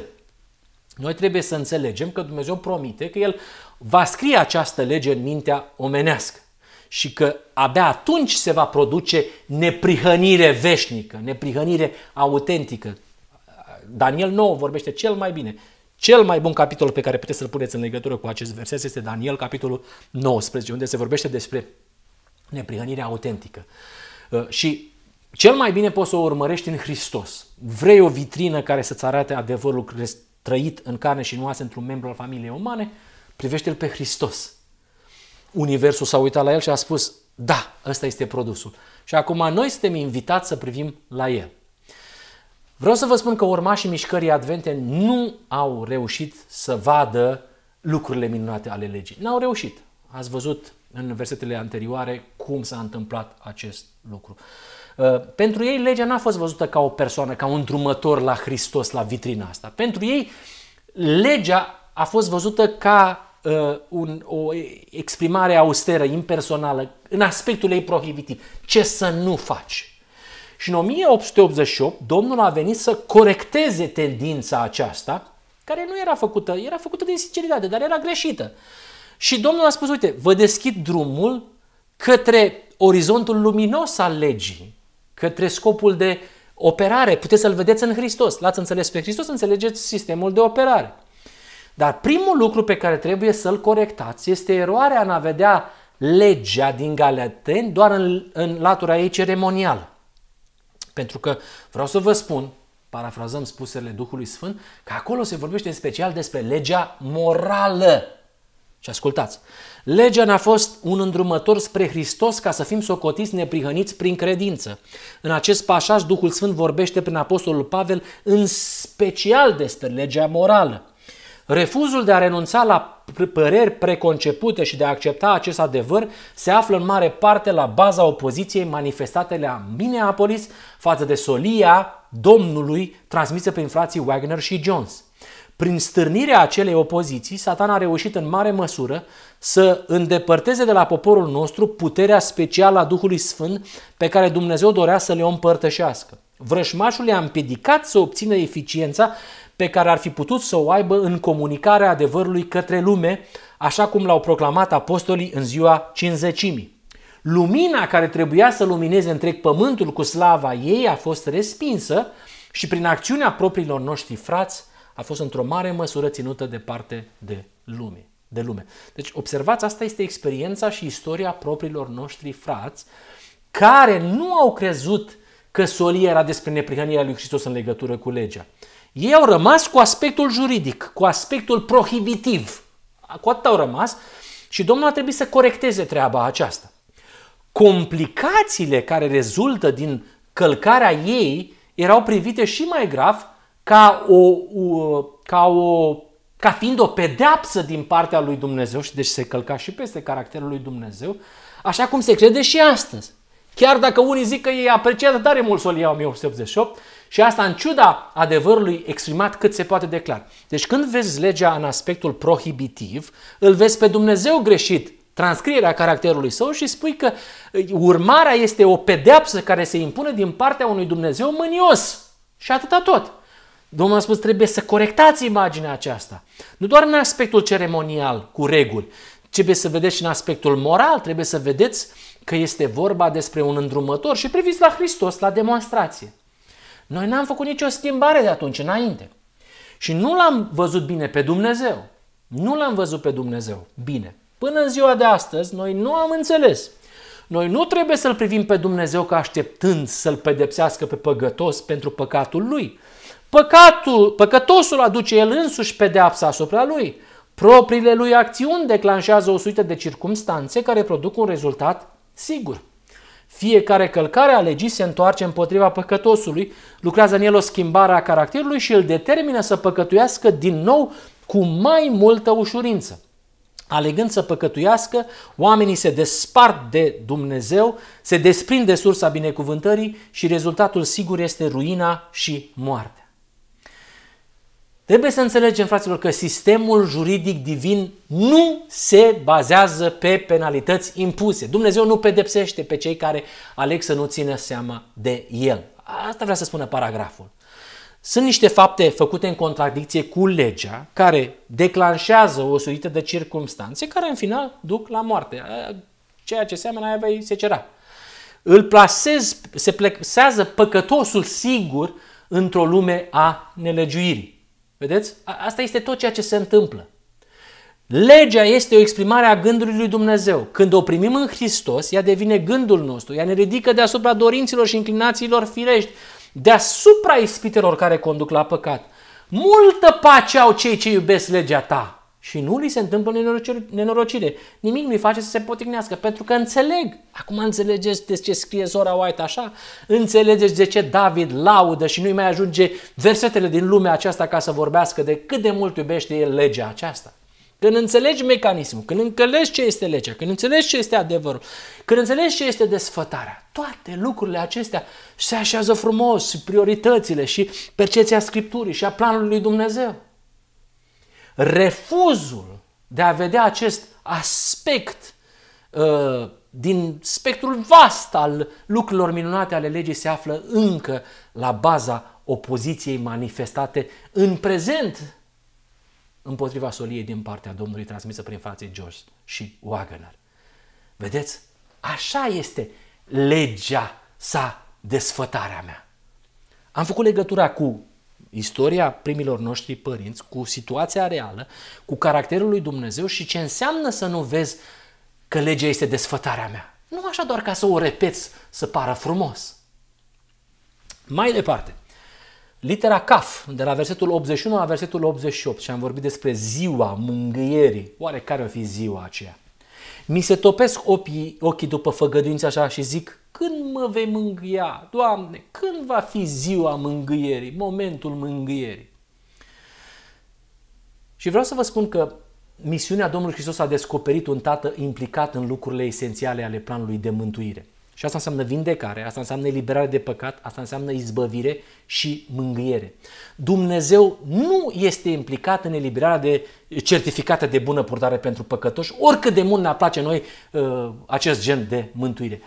Noi trebuie să înțelegem că Dumnezeu promite că El va scrie această lege în mintea omenească și că abia atunci se va produce neprihănire veșnică, neprihănire autentică. Daniel 9 vorbește cel mai bine. Cel mai bun capitol pe care puteți să-l puneți în legătură cu acest verset este Daniel, capitolul 19, unde se vorbește despre neprihănirea autentică. Uh, și cel mai bine poți să o urmărești în Hristos. Vrei o vitrină care să-ți arate adevărul trăit în carne și nu nuanțe într-un membru al familiei umane? Privește-l pe Hristos universul s-a uitat la el și a spus, da, ăsta este produsul. Și acum noi suntem invitați să privim la el. Vreau să vă spun că urmașii mișcării advente nu au reușit să vadă lucrurile minunate ale legii. N-au reușit. Ați văzut în versetele anterioare cum s-a întâmplat acest lucru. Uh, pentru ei, legea n-a fost văzută ca o persoană, ca un drumător la Hristos, la vitrina asta. Pentru ei, legea a fost văzută ca uh, un, o exprimare austeră, impersonală, în aspectul ei prohibitiv. Ce să nu faci? Și în 1888, Domnul a venit să corecteze tendința aceasta, care nu era făcută, era făcută din sinceritate, dar era greșită. Și Domnul a spus, uite, vă deschid drumul către orizontul luminos al legii, către scopul de operare. Puteți să-L vedeți în Hristos. L-ați înțeles pe Hristos, înțelegeți sistemul de operare. Dar primul lucru pe care trebuie să-l corectați este eroarea în a vedea legea din Galateni doar în, în latura ei ceremonială. Pentru că vreau să vă spun, parafrazăm spusele Duhului Sfânt, că acolo se vorbește în special despre legea morală. Și ascultați, legea ne-a fost un îndrumător spre Hristos ca să fim socotiți neprihăniți prin credință. În acest pașaj, Duhul Sfânt vorbește prin Apostolul Pavel în special despre legea morală. Refuzul de a renunța la păreri preconcepute și de a accepta acest adevăr se află în mare parte la baza opoziției manifestate la Minneapolis față de solia domnului transmisă prin frații Wagner și Jones. Prin stârnirea acelei opoziții, satan a reușit în mare măsură să îndepărteze de la poporul nostru puterea specială a Duhului Sfânt pe care Dumnezeu dorea să le o împărtășească. Vrășmașul i a împiedicat să obțină eficiența pe care ar fi putut să o aibă în comunicarea adevărului către lume, așa cum l-au proclamat apostolii în ziua cinzecimii. Lumina care trebuia să lumineze întreg pământul cu slava ei a fost respinsă și prin acțiunea propriilor noștri frați a fost într-o mare măsură ținută departe de lume. De lume. Deci observați, asta este experiența și istoria propriilor noștri frați care nu au crezut că solia era despre neprihănirea lui Hristos în legătură cu legea, ei au rămas cu aspectul juridic, cu aspectul prohibitiv. Cu atât au rămas și Domnul a trebuit să corecteze treaba aceasta. Complicațiile care rezultă din călcarea ei erau privite și mai grav ca o, o, ca o ca fiind o pedeapsă din partea lui Dumnezeu și deci se călca și peste caracterul lui Dumnezeu, așa cum se crede și astăzi. Chiar dacă unii zic că ei apreciază tare mult solia 1888, și asta în ciuda adevărului exprimat cât se poate declara. Deci când vezi legea în aspectul prohibitiv, îl vezi pe Dumnezeu greșit transcrierea caracterului său și spui că uh, urmarea este o pedeapsă care se impune din partea unui Dumnezeu mânios. Și atâta tot. Domnul a spus, trebuie să corectați imaginea aceasta. Nu doar în aspectul ceremonial, cu reguli, trebuie să vedeți și în aspectul moral, trebuie să vedeți că este vorba despre un îndrumător și priviți la Hristos, la demonstrație. Noi n-am făcut nicio schimbare de atunci înainte. Și nu l-am văzut bine pe Dumnezeu. Nu l-am văzut pe Dumnezeu bine. Până în ziua de astăzi, noi nu am înțeles. Noi nu trebuie să-L privim pe Dumnezeu ca așteptând să-L pedepsească pe păgătos pentru păcatul lui. Păcatul, păcătosul aduce el însuși pedeapsa asupra lui. Propriile lui acțiuni declanșează o suită de circumstanțe care produc un rezultat sigur. Fiecare călcare a legii se întoarce împotriva păcătosului, lucrează în el o schimbare a caracterului și îl determină să păcătuiască din nou cu mai multă ușurință. Alegând să păcătuiască, oamenii se despart de Dumnezeu, se desprind de sursa binecuvântării și rezultatul sigur este ruina și moartea. Trebuie să înțelegem, fraților, că sistemul juridic divin nu se bazează pe penalități impuse. Dumnezeu nu pedepsește pe cei care aleg să nu țină seama de el. Asta vrea să spună paragraful. Sunt niște fapte făcute în contradicție cu legea care declanșează o suită de circunstanțe care în final duc la moarte. Ceea ce seamănă aia vei secera. Îl plasez, se plesează păcătosul sigur într-o lume a nelegiuirii. Vedeți? Asta este tot ceea ce se întâmplă. Legea este o exprimare a gândului lui Dumnezeu. Când o primim în Hristos, ea devine gândul nostru, ea ne ridică deasupra dorinților și inclinațiilor firești, deasupra ispitelor care conduc la păcat. Multă pace au cei ce iubesc legea ta și nu li se întâmplă nenorocire. Nimic nu-i face să se poticnească, pentru că înțeleg. Acum înțelegeți de ce scrie Zora White așa? Înțelegeți de ce David laudă și nu-i mai ajunge versetele din lumea aceasta ca să vorbească de cât de mult iubește el legea aceasta. Când înțelegi mecanismul, când înțelegi ce este legea, când înțelegi ce este adevărul, când înțelegi ce este desfătarea, toate lucrurile acestea se așează frumos, prioritățile și percepția Scripturii și a planului Dumnezeu refuzul de a vedea acest aspect uh, din spectrul vast al lucrurilor minunate ale legii se află încă la baza opoziției manifestate în prezent împotriva soliei din partea Domnului transmisă prin frații George și Wagner. Vedeți? Așa este legea sa, desfătarea mea. Am făcut legătura cu istoria primilor noștri părinți cu situația reală, cu caracterul lui Dumnezeu și ce înseamnă să nu vezi că legea este desfătarea mea. Nu așa doar ca să o repeți să pară frumos. Mai departe, litera CAF, de la versetul 81 la versetul 88 și am vorbit despre ziua mângâierii. Oare care o fi ziua aceea? Mi se topesc ochii, ochii după făgăduința așa și zic, când mă vei mângâia? Doamne, când va fi ziua mângâierii, momentul mângâierii? Și vreau să vă spun că misiunea Domnului Hristos a descoperit un tată implicat în lucrurile esențiale ale planului de mântuire. Și asta înseamnă vindecare, asta înseamnă eliberare de păcat, asta înseamnă izbăvire și mângâiere. Dumnezeu nu este implicat în eliberarea de certificate de bună purtare pentru păcătoși, oricât de mult ne place noi uh, acest gen de mântuire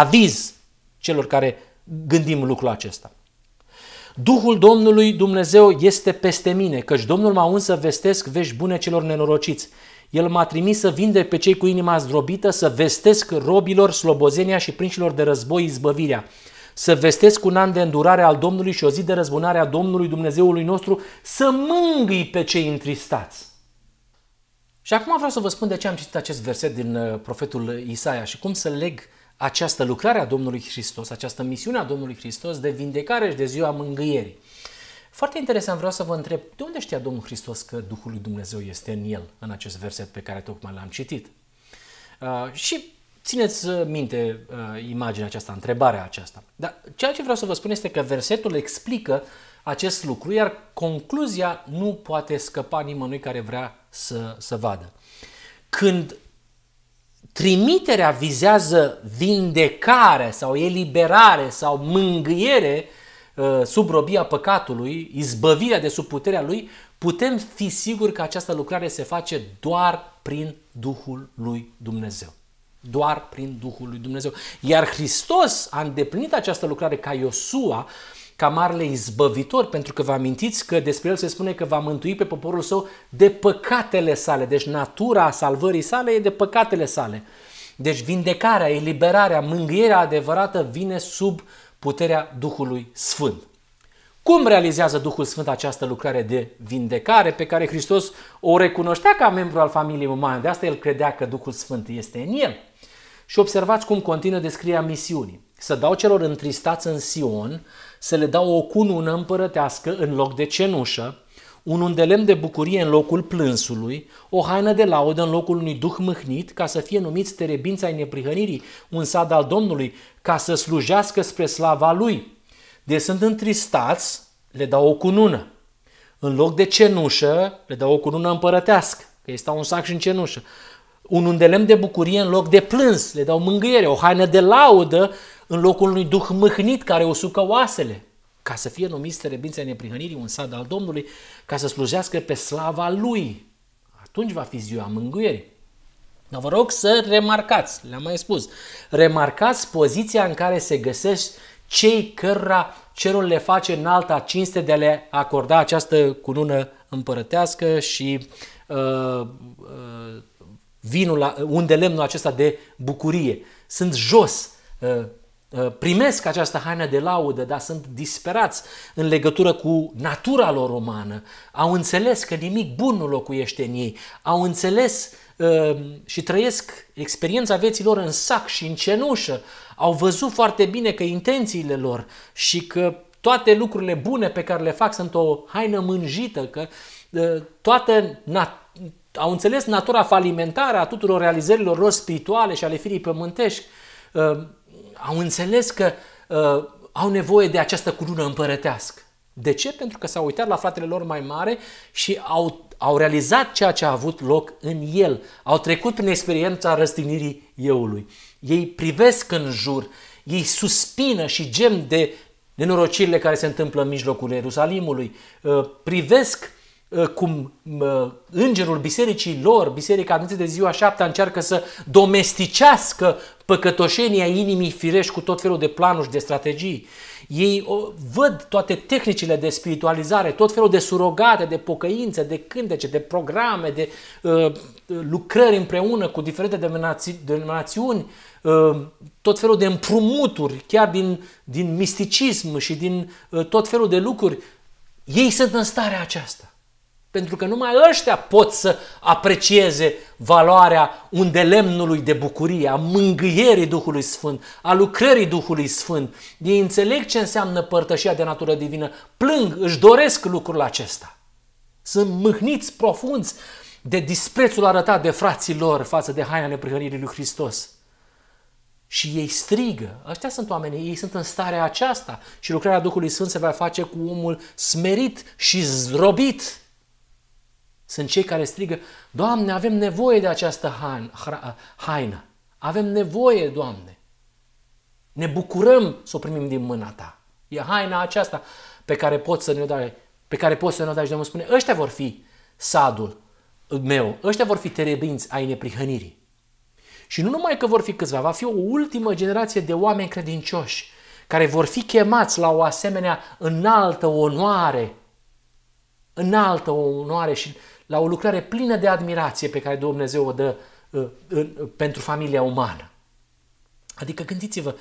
aviz celor care gândim lucrul acesta. Duhul Domnului Dumnezeu este peste mine, căci Domnul m-a uns să vestesc vești bune celor nenorociți. El m-a trimis să vindec pe cei cu inima zdrobită, să vestesc robilor slobozenia și prinșilor de război izbăvirea, să vestesc un an de îndurare al Domnului și o zi de răzbunare a Domnului Dumnezeului nostru, să mângâi pe cei întristați. Și acum vreau să vă spun de ce am citit acest verset din uh, profetul Isaia și cum să leg uh, această lucrare a Domnului Hristos, această misiune a Domnului Hristos de vindecare și de ziua mângâierii. Foarte interesant, vreau să vă întreb, de unde știa Domnul Hristos că Duhul lui Dumnezeu este în el, în acest verset pe care tocmai l-am citit? Uh, și țineți minte uh, imaginea aceasta, întrebarea aceasta. Dar ceea ce vreau să vă spun este că versetul explică acest lucru, iar concluzia nu poate scăpa nimănui care vrea să, să vadă. Când trimiterea vizează vindecare sau eliberare sau mângâiere uh, sub robia păcatului, izbăvirea de sub puterea lui, putem fi siguri că această lucrare se face doar prin Duhul lui Dumnezeu. Doar prin Duhul lui Dumnezeu. Iar Hristos a îndeplinit această lucrare ca Iosua, uh, ca marele izbăvitor, pentru că vă amintiți că despre el se spune că va mântui pe poporul său de păcatele sale. Deci natura salvării sale e de păcatele sale. Deci vindecarea, eliberarea, mângâierea adevărată vine sub puterea Duhului Sfânt. Cum realizează Duhul Sfânt această lucrare de vindecare pe care Hristos o recunoștea ca membru al familiei umane? De asta el credea că Duhul Sfânt este în el. Și observați cum continuă descrierea misiunii. Să dau celor întristați în Sion să le dau o cunună împărătească în loc de cenușă, un undelem de bucurie în locul plânsului, o haină de laudă în locul unui duh mâhnit, ca să fie numiți terebința ai neprihănirii, un sad al Domnului, ca să slujească spre slava Lui. De sunt întristați, le dau o cunună. În loc de cenușă, le dau o cunună împărătească, că este un sac și în cenușă. Un undelem de bucurie în loc de plâns, le dau mângâiere, o haină de laudă în locul unui duh mâhnit care usucă oasele, ca să fie numiți terebințele neprihănirii, un sad al Domnului, ca să slujească pe slava Lui. Atunci va fi ziua mângâierii. Dar vă rog să remarcați, le-am mai spus, remarcați poziția în care se găsesc cei cărora cerul le face în alta cinste de a le acorda această cunună împărătească și uh, uh, vinul, la, unde lemnul acesta de bucurie. Sunt jos uh, Uh, primesc această haină de laudă, dar sunt disperați în legătură cu natura lor romană, Au înțeles că nimic bun nu locuiește în ei. Au înțeles uh, și trăiesc experiența vieții lor în sac și în cenușă. Au văzut foarte bine că intențiile lor și că toate lucrurile bune pe care le fac sunt o haină mânjită, că uh, toată nat- au înțeles natura falimentară a tuturor realizărilor lor spirituale și ale firii pământești au înțeles că uh, au nevoie de această cunună împărătească. De ce? Pentru că s-au uitat la fratele lor mai mare și au, au realizat ceea ce a avut loc în el. Au trecut prin experiența răstignirii euului. Ei privesc în jur, ei suspină și gem de nenorocirile care se întâmplă în mijlocul Ierusalimului. Uh, privesc Uh, cum îngerul bisericii lor, biserica anunțită de ziua șaptea, încearcă să domesticească păcătoșenia inimii firești cu tot felul de planuri și de strategii. Ei văd toate tehnicile de spiritualizare, tot felul de surogate, de pocăințe, de cântece, de programe, de uh, lucrări împreună cu diferite denominațiuni, uh, tot felul de împrumuturi, chiar din, din misticism și din uh, tot felul de lucruri. Ei sunt în starea aceasta. Pentru că numai ăștia pot să aprecieze valoarea undelemnului de bucurie, a mângâierii Duhului Sfânt, a lucrării Duhului Sfânt. Ei înțeleg ce înseamnă părtășia de natură divină, plâng, își doresc lucrul acesta. Sunt mâhniți profunzi de disprețul arătat de frații lor față de haina neprihănirii lui Hristos. Și ei strigă. Ăștia sunt oamenii, ei sunt în starea aceasta și lucrarea Duhului Sfânt se va face cu omul smerit și zdrobit sunt cei care strigă, Doamne, avem nevoie de această haină. Avem nevoie, Doamne. Ne bucurăm să o primim din mâna Ta. E haina aceasta pe care poți să ne-o dai, pe care poți să ne-o dai și Domnul spune, ăștia vor fi sadul meu, ăștia vor fi terebinți ai neprihănirii. Și nu numai că vor fi câțiva, va fi o ultimă generație de oameni credincioși care vor fi chemați la o asemenea înaltă onoare, înaltă onoare și la o lucrare plină de admirație pe care Dumnezeu o dă uh, uh, pentru familia umană. Adică gândiți-vă,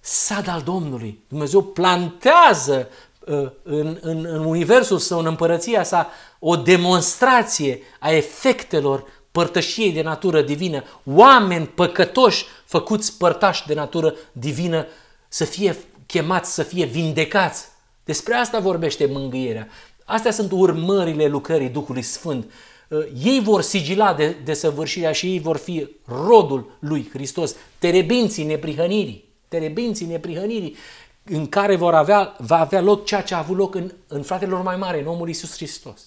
sad al Domnului, Dumnezeu plantează uh, în, în, în universul său, în împărăția sa, o demonstrație a efectelor părtășiei de natură divină, oameni păcătoși făcuți părtași de natură divină să fie chemați să fie vindecați. Despre asta vorbește mângâierea. Astea sunt urmările lucrării Duhului Sfânt. Uh, ei vor sigila de, desăvârșirea și ei vor fi rodul lui Hristos, terebinții neprihănirii, terebinții neprihănirii, în care vor avea, va avea loc ceea ce a avut loc în, în fratelor mai mare, în omul Iisus Hristos.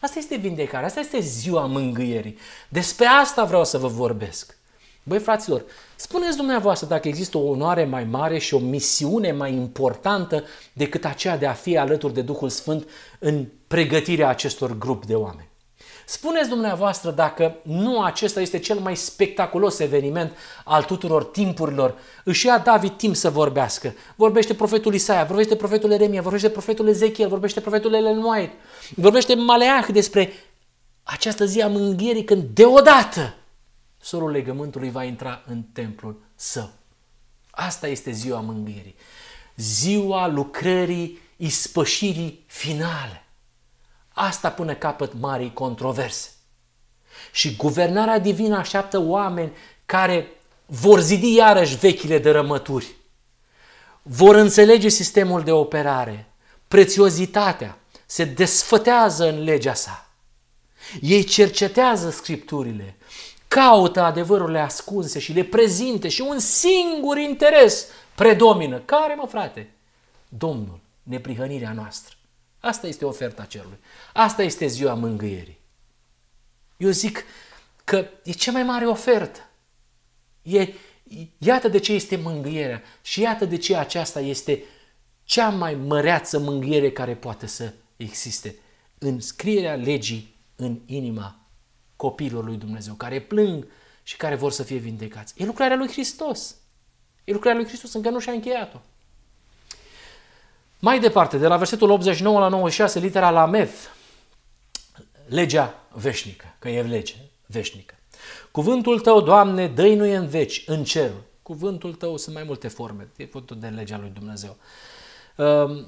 Asta este vindecarea, asta este ziua mângâierii. Despre asta vreau să vă vorbesc. Băi, fraților, spuneți dumneavoastră dacă există o onoare mai mare și o misiune mai importantă decât aceea de a fi alături de Duhul Sfânt în pregătirea acestor grup de oameni. Spuneți dumneavoastră dacă nu acesta este cel mai spectaculos eveniment al tuturor timpurilor. Își ia David timp să vorbească. Vorbește profetul Isaia, vorbește profetul Eremia, vorbește profetul Ezechiel, vorbește profetul Ellen White, vorbește Maleah despre această zi a mânghierii când deodată solul legământului va intra în templul său. Asta este ziua mângâierii. Ziua lucrării ispășirii finale. Asta pune capăt marii controverse. Și guvernarea divină așteaptă oameni care vor zidi iarăși vechile dărămături. Vor înțelege sistemul de operare, prețiozitatea, se desfătează în legea sa. Ei cercetează scripturile, caută adevărurile ascunse și le prezinte și un singur interes predomină. Care, mă frate? Domnul, neprihănirea noastră. Asta este oferta cerului. Asta este ziua mângâierii. Eu zic că e cea mai mare ofertă. E, iată de ce este mângâierea și iată de ce aceasta este cea mai măreață mângâiere care poate să existe. În scrierea legii în inima copiilor lui Dumnezeu, care plâng și care vor să fie vindecați. E lucrarea lui Hristos. E lucrarea lui Hristos, încă nu și-a încheiat-o. Mai departe, de la versetul 89 la 96, litera la Mef, legea veșnică, că e lege veșnică. Cuvântul tău, Doamne, dăinuie în veci, în cer. Cuvântul tău sunt mai multe forme, e cuvântul de legea lui Dumnezeu. Um,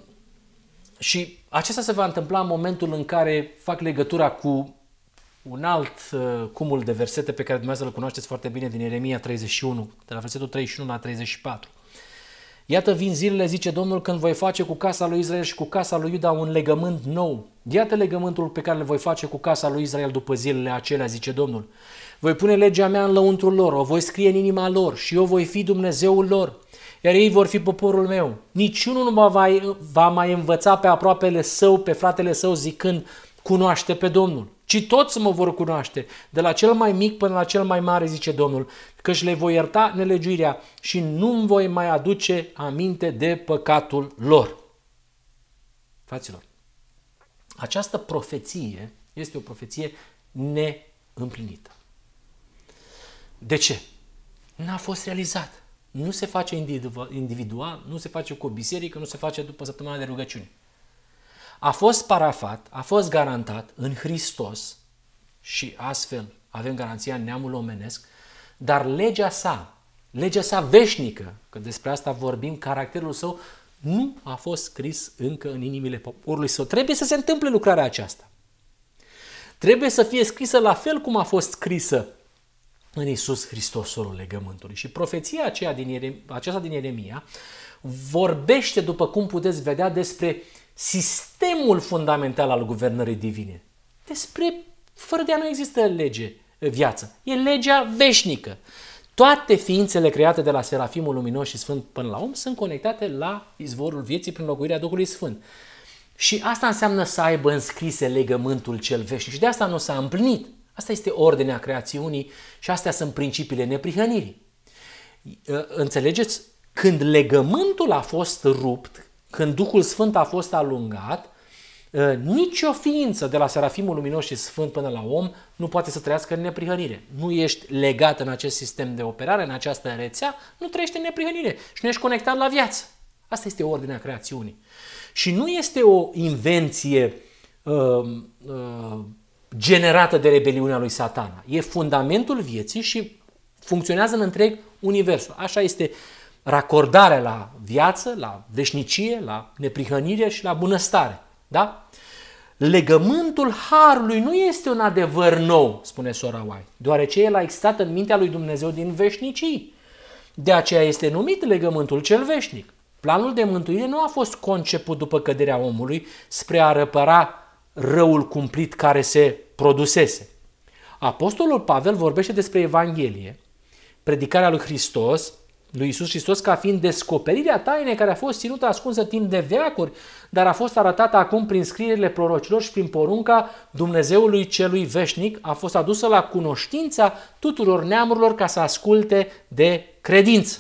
și acesta se va întâmpla în momentul în care fac legătura cu un alt uh, cumul de versete pe care dumneavoastră îl cunoașteți foarte bine din Ieremia 31, de la versetul 31 la 34. Iată vin zilele, zice Domnul, când voi face cu casa lui Israel și cu casa lui Iuda un legământ nou. Iată legământul pe care le voi face cu casa lui Israel după zilele acelea, zice Domnul. Voi pune legea mea în lăuntrul lor, o voi scrie în inima lor și eu voi fi Dumnezeul lor, iar ei vor fi poporul meu. Niciunul nu va, va mai învăța pe aproapele său, pe fratele său, zicând, cunoaște pe Domnul ci toți mă vor cunoaște, de la cel mai mic până la cel mai mare, zice Domnul, își le voi ierta nelegiuirea și nu îmi voi mai aduce aminte de păcatul lor. Fraților, această profeție este o profeție neîmplinită. De ce? N-a fost realizat. Nu se face individual, nu se face cu o biserică, nu se face după săptămâna de rugăciune a fost parafat, a fost garantat în Hristos și astfel avem garanția în neamul omenesc, dar legea sa, legea sa veșnică, că despre asta vorbim, caracterul său nu a fost scris încă în inimile poporului său. Trebuie să se întâmple lucrarea aceasta. Trebuie să fie scrisă la fel cum a fost scrisă în Isus Hristos, sorul legământului. Și profeția aceea din Ieremia, aceasta din Ieremia vorbește, după cum puteți vedea, despre uh, sistemul fundamental al guvernării divine. Despre, fără de ea nu există lege, viață. E legea veșnică. Toate ființele create de la Serafimul Luminos și Sfânt până la om sunt conectate la izvorul vieții prin locuirea Duhului Sfânt. Și asta înseamnă să aibă înscrise legământul cel veșnic. Și de asta nu s-a împlinit. Asta este ordinea creațiunii și astea sunt principiile neprihănirii. Înțelegeți? Când legământul a fost rupt, când Duhul Sfânt a fost alungat, ă, nicio ființă de la Serafimul Luminos și Sfânt până la om nu poate să trăiască în neprihănire. Nu ești legat în acest sistem de operare, în această rețea, nu trăiești în neprihănire și nu ești conectat la viață. Asta este ordinea creațiunii. Și nu este o invenție uh, uh, generată de rebeliunea lui satana. E fundamentul vieții și funcționează în întreg universul. Așa este uh, racordare la viață, la veșnicie, la neprihănire și la bunăstare. Da? Legământul harului nu este un adevăr nou, spune sora White, deoarece el a existat în mintea lui Dumnezeu din veșnicii. De aceea este numit legământul cel veșnic. Planul de mântuire nu a fost conceput după căderea omului spre a răpăra răul cumplit care se produsese. Apostolul Pavel vorbește despre Evanghelie, predicarea lui Hristos, lui Isus Hristos ca fiind descoperirea tainei care a fost ținută ascunsă timp de veacuri, dar a fost arătată acum prin scrierile prorocilor și prin porunca Dumnezeului celui veșnic, a fost adusă la cunoștința tuturor neamurilor ca să asculte de credință.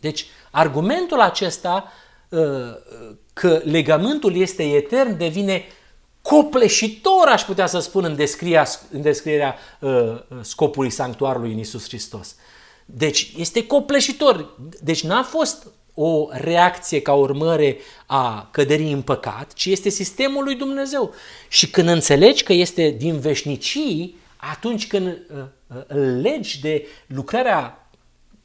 Deci, argumentul acesta uh, că legământul este etern devine copleșitor, aș putea să spun, în descrierea, în descrierea uh, scopului sanctuarului în Isus Hristos. Deci este copleșitor. Deci n-a fost o reacție ca urmare a căderii în păcat, ci este sistemul lui Dumnezeu. Și când înțelegi că este din veșnicii, atunci când uh, uh, îl legi de lucrarea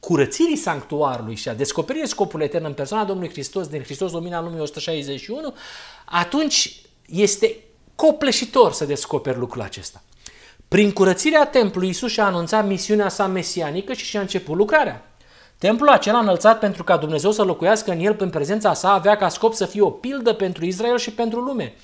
curățirii sanctuarului și a descoperirii scopului etern în persoana Domnului Hristos, din Hristos Lumina Lumii 161, atunci este copleșitor să descoperi lucrul acesta. Prin curățirea templului, Isus și-a anunțat misiunea sa mesianică și și-a început lucrarea. Templul acela înălțat pentru ca Dumnezeu să locuiască în el prin prezența sa avea ca scop să fie o pildă pentru Israel și pentru lume.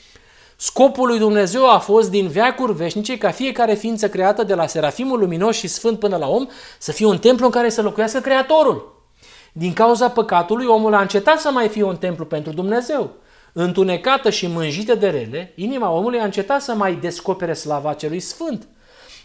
Scopul lui Dumnezeu a fost din veacuri veșnice ca fiecare ființă creată de la Serafimul Luminos și Sfânt până la om să fie un templu în care să locuiască Creatorul. Din cauza păcatului, omul a încetat să mai fie un templu pentru Dumnezeu. Întunecată și mânjită de rele, inima omului a încetat să mai descopere slava celui sfânt.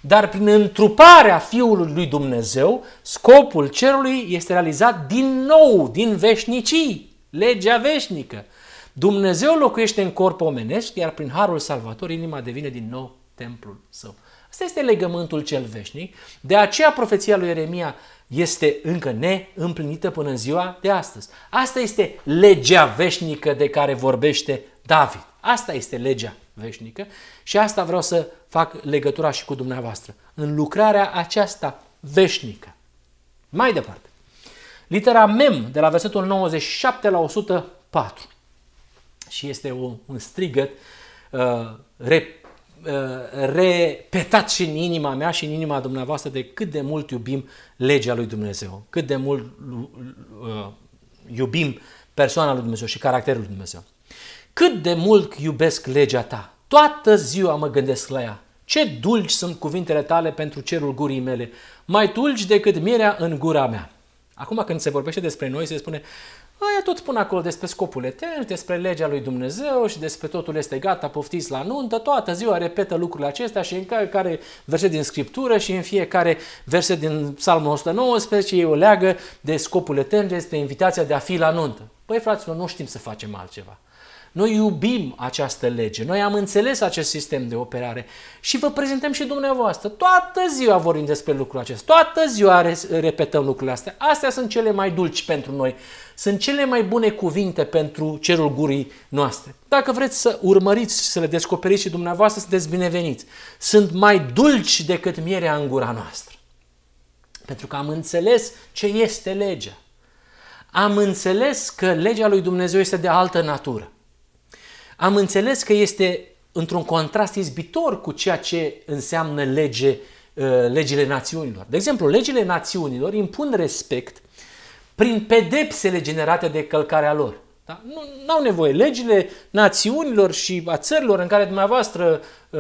Dar prin întruparea Fiului lui Dumnezeu, scopul cerului este realizat din nou, din veșnicii, legea veșnică. Dumnezeu locuiește în corp omenesc, iar prin harul salvator inima devine din nou templul său. Asta este legământul cel veșnic, de aceea profeția lui Ieremia este încă neîmplinită până în ziua de astăzi. Asta este legea veșnică de care vorbește David. Asta este legea veșnică. Și asta vreau să fac legătura și cu dumneavoastră. În lucrarea aceasta veșnică. Mai departe. Litera Mem, de la versetul 97 la 104. Și este o, un strigăt uh, rep, uh, repetat și în inima mea și în inima dumneavoastră de cât de mult iubim legea lui Dumnezeu, cât de mult uh, iubim persoana lui Dumnezeu și caracterul lui Dumnezeu. Cât de mult iubesc legea ta! Toată ziua mă gândesc la ea. Ce dulci sunt cuvintele tale pentru cerul gurii mele, mai dulci decât mierea în gura mea. Acum când se vorbește despre noi, se spune, aia tot spun acolo despre scopul etern, despre legea lui Dumnezeu și despre totul este gata, poftiți la nuntă, toată ziua repetă lucrurile acestea și în fiecare verset din Scriptură și în fiecare verset din Psalmul 119 ei o leagă de scopul etern, despre invitația de a fi la nuntă. Păi fraților, nu știm să facem altceva. Noi iubim această lege, noi am înțeles acest sistem de operare și vă prezentăm și dumneavoastră. Toată ziua vorbim despre lucrul acesta, toată ziua repetăm lucrurile astea. Astea sunt cele mai dulci pentru noi, sunt cele mai bune cuvinte pentru cerul gurii noastre. Dacă vreți să urmăriți și să le descoperiți și dumneavoastră, sunteți bineveniți. Sunt mai dulci decât mierea în gura noastră. Pentru că am înțeles ce este legea. Am înțeles că legea lui Dumnezeu este de altă natură. Am înțeles că este într-un contrast izbitor cu ceea ce înseamnă lege, uh, legile națiunilor. De exemplu, legile națiunilor impun respect prin pedepsele generate de călcarea lor. Da? Nu au nevoie. Legile națiunilor și a țărilor în care dumneavoastră uh,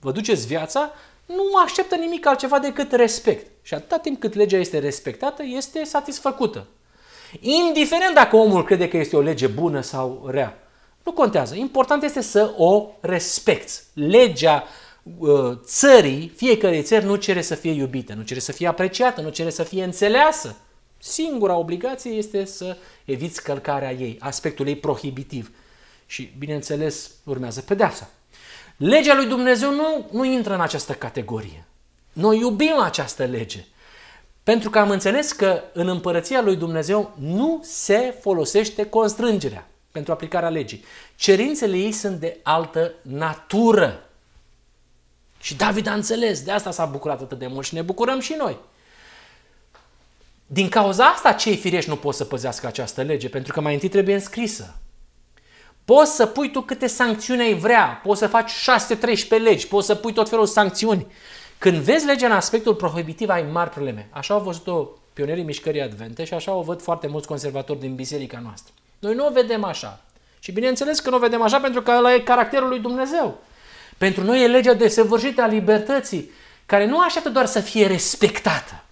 vă duceți viața nu așteaptă nimic altceva decât respect. Și atâta timp cât legea este respectată, este satisfăcută. Indiferent dacă omul crede că este o lege bună sau rea. Nu contează. Important este să o respecti. Legea uh, țării, fiecare țări nu cere să fie iubită, nu cere să fie apreciată, nu cere să fie înțeleasă. Singura obligație este să eviți călcarea ei, aspectul ei prohibitiv. Și, bineînțeles, urmează pedeapsa. Legea lui Dumnezeu nu, nu intră în această categorie. Noi iubim această lege. Pentru că am înțeles că în împărăția lui Dumnezeu nu se folosește constrângerea pentru aplicarea legii. Cerințele ei sunt de altă natură. Și David a înțeles, de asta s-a bucurat atât de mult și ne bucurăm și noi. Din cauza asta cei firești nu pot să păzească această lege, pentru că mai întâi trebuie înscrisă. Poți să pui tu câte sancțiuni ai vrea, poți să faci 613 legi, poți să pui tot felul de sancțiuni. Când vezi legea în aspectul prohibitiv, ai mari probleme. Așa au văzut-o pionierii mișcării advente și așa o văd foarte mulți conservatori din biserica noastră. Noi nu o vedem așa. Și bineînțeles că nu o vedem așa pentru că ăla e caracterul lui Dumnezeu. Pentru noi e legea desăvârșită a libertății, care nu așteaptă doar să fie respectată.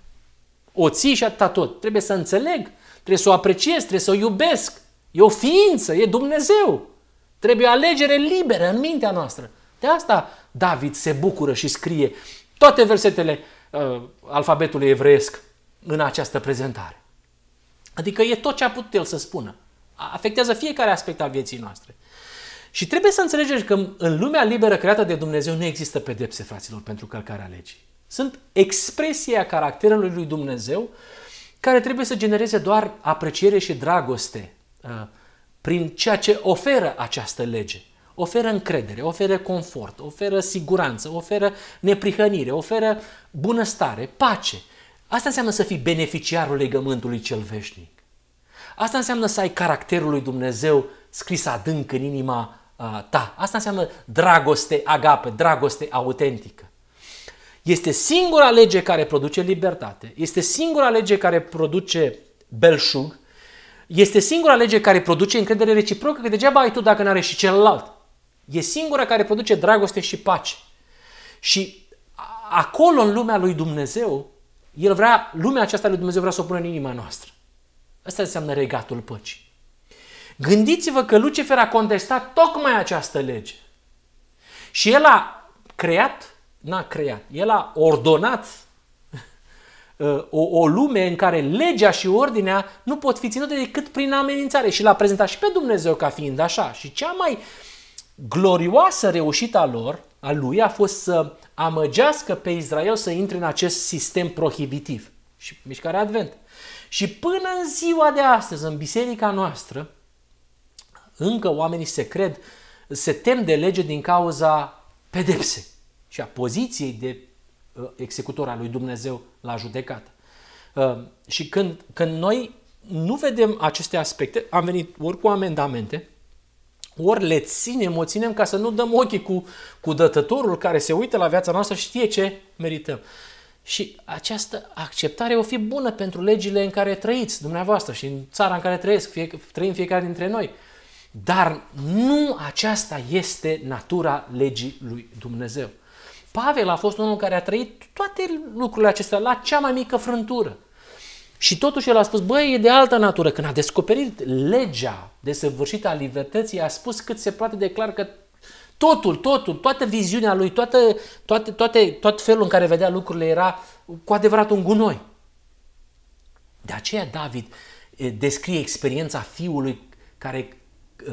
O ții și atâta tot. Trebuie să înțeleg, trebuie să o apreciez, trebuie să o iubesc. E o ființă, e Dumnezeu. Trebuie o alegere liberă în mintea noastră. De asta David se bucură și scrie toate versetele uh, alfabetului evreiesc în această prezentare. Adică e tot ce a putut el să spună afectează fiecare aspect al vieții noastre. Și trebuie să înțelegeți că în lumea liberă creată de Dumnezeu nu există pedepse, fraților, pentru călcarea legii. Sunt expresia caracterului lui Dumnezeu care trebuie să genereze doar apreciere și dragoste uh, prin ceea ce oferă această lege. Oferă încredere, oferă confort, oferă siguranță, oferă neprihănire, oferă bunăstare, pace. Asta înseamnă să fii beneficiarul legământului cel veșnic. Asta înseamnă să ai caracterul lui Dumnezeu scris adânc în inima ta. Asta înseamnă dragoste agape, dragoste autentică. Este singura lege care produce libertate, este singura lege care produce belșug, este singura lege care produce încredere reciprocă, că degeaba ai tu dacă n-are și celălalt. E singura care produce dragoste și pace. Și acolo, în lumea lui Dumnezeu, el vrea, lumea aceasta lui Dumnezeu vrea să o pună în inima noastră. Asta înseamnă regatul păcii. Gândiți-vă că Lucifer a contestat tocmai această lege. Și el a creat, n-a creat, el a ordonat <laughs> uh, o, o lume în care legea și ordinea nu pot fi ținute decât prin amenințare. Și l-a prezentat și pe Dumnezeu ca fiind așa. Și cea mai glorioasă reușită a lor, a lui, a fost să amăgească pe Israel să intre în acest sistem prohibitiv și mișcarea Advent. Și până în ziua de astăzi, în biserica noastră, încă oamenii se cred, se tem de lege din cauza pedepsei și a poziției de uh, executor al lui Dumnezeu la judecată. Uh, și când, când noi nu vedem aceste aspecte, am venit ori cu amendamente, ori le ținem, o ținem ca să nu dăm ochii cu, cu dătătorul care se uită la viața noastră și știe ce merităm. Uh, și această acceptare o fi bună pentru legile în care trăiți dumneavoastră și în țara în care trăiesc, fie, trăim fiecare dintre noi. Dar nu aceasta este natura legii lui Dumnezeu. Pavel a fost unul care a trăit toate lucrurile acestea la cea mai mică frântură. Și totuși el a spus, băi, e de altă natură. Când a descoperit legea săvârșită a libertății, a spus cât se poate de clar că Totul, totul, toată viziunea lui, toată, toate, toate, tot felul în care vedea lucrurile era cu adevărat un gunoi. De aceea David eh, descrie experiența fiului care eh,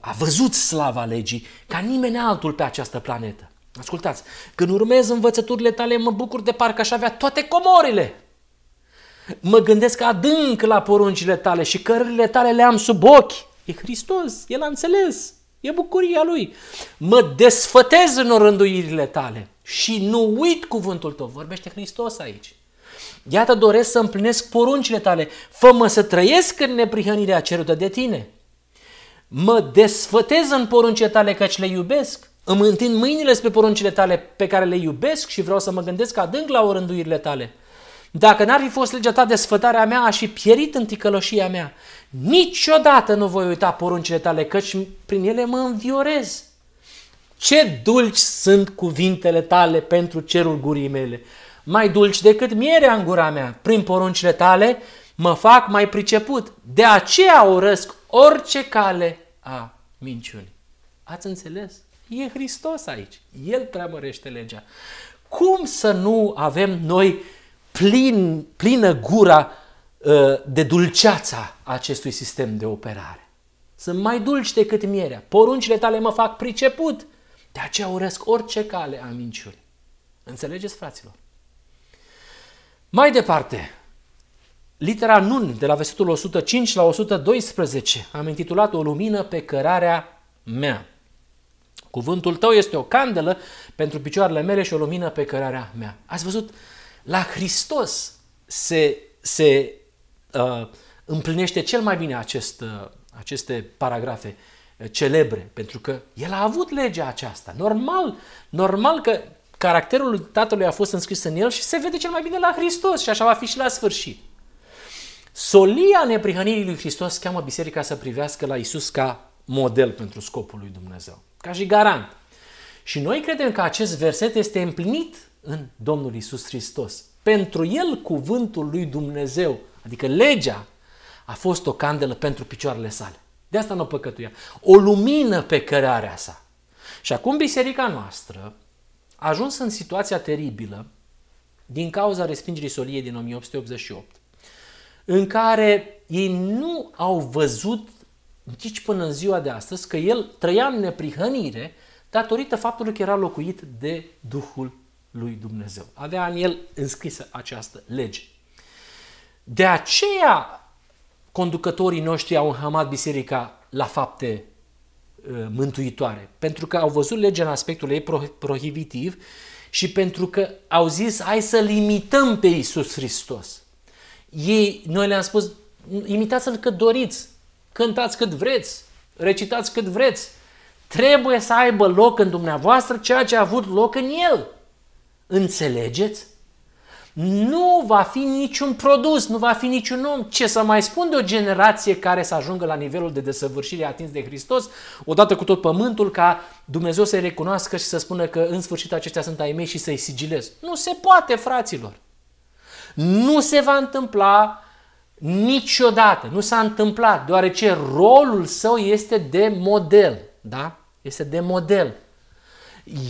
a văzut slava legii ca nimeni altul pe această planetă. Ascultați, când urmez învățăturile tale, mă bucur de parcă aș avea toate comorile. Mă gândesc adânc la poruncile tale și cărările tale le am sub ochi. E Hristos, El a înțeles. E bucuria lui. Mă desfătez în orânduirile tale și nu uit cuvântul tău. Vorbește Hristos aici. Iată doresc să împlinesc poruncile tale. Fă-mă să trăiesc în neprihănirea cerută de tine. Mă desfătez în poruncile tale căci le iubesc. Îmi întind mâinile spre poruncile tale pe care le iubesc și vreau să mă gândesc adânc la orânduirile tale. Dacă n-ar fi fost legea ta, desfătarea mea aș fi pierit în ticăloșia mea Niciodată nu voi uita poruncile tale, căci prin ele mă înviorez. Ce dulci sunt cuvintele tale pentru cerul gurii mele, mai dulci decât mierea în gura mea. Prin poruncile tale mă fac mai priceput. De aceea urăsc orice cale a minciunii. Ați înțeles? E Hristos aici. El preamărește legea. Cum să nu avem noi plin, plină gura Ă, de dulceața acestui sistem de operare. Sunt mai dulci decât mierea. Poruncile tale mă fac priceput. De aceea urăsc orice cale a minciunii. Înțelegeți, fraților? Mai departe, litera Nun de la versetul 105 la 112. Am intitulat O lumină pe cărarea mea. Cuvântul tău este o candelă pentru picioarele mele și o lumină pe cărarea mea. Ați văzut? La Hristos se, se uh, împlinește cel mai bine acest, uh, aceste paragrafe uh, celebre, pentru că el a avut legea aceasta. Normal, normal că caracterul Tatălui a fost înscris în el și se vede cel mai bine la Hristos și așa va fi și la sfârșit. Solia neprihănirii lui Hristos cheamă biserica să privească la Isus ca model pentru scopul lui Dumnezeu, ca și garant. Și noi credem că acest verset este împlinit în Domnul Isus Hristos. Pentru el cuvântul lui Dumnezeu adică legea, a fost o candelă pentru picioarele sale. De asta nu o păcătuia. O lumină pe cărarea sa. Și acum biserica noastră a ajuns în situația teribilă din cauza respingerii soliei din 1888, în care ei nu au văzut nici până în ziua de astăzi că el trăia în neprihănire datorită faptului că era locuit de Duhul lui Dumnezeu. Avea în el înscrisă această lege. De aceea conducătorii noștri au înhamat biserica la fapte uh, mântuitoare, pentru că au văzut legea în aspectul ei prohibitiv și pentru că au zis hai să limităm pe Isus Hristos. Ei, noi le-am spus, imitați-l cât doriți, cântați cât vreți, recitați cât vreți. Trebuie să aibă loc în dumneavoastră ceea ce a avut loc în el. Înțelegeți? nu va fi niciun produs, nu va fi niciun om. Ce să mai spun de o generație care să ajungă la nivelul de desăvârșire atins de Hristos, odată cu tot pământul, ca Dumnezeu să-i recunoască și să spună că în sfârșit aceștia sunt ai mei și să-i sigilez. Nu se poate, fraților. Nu se va întâmpla niciodată, nu s-a întâmplat, deoarece rolul său este de model, da? Este de model.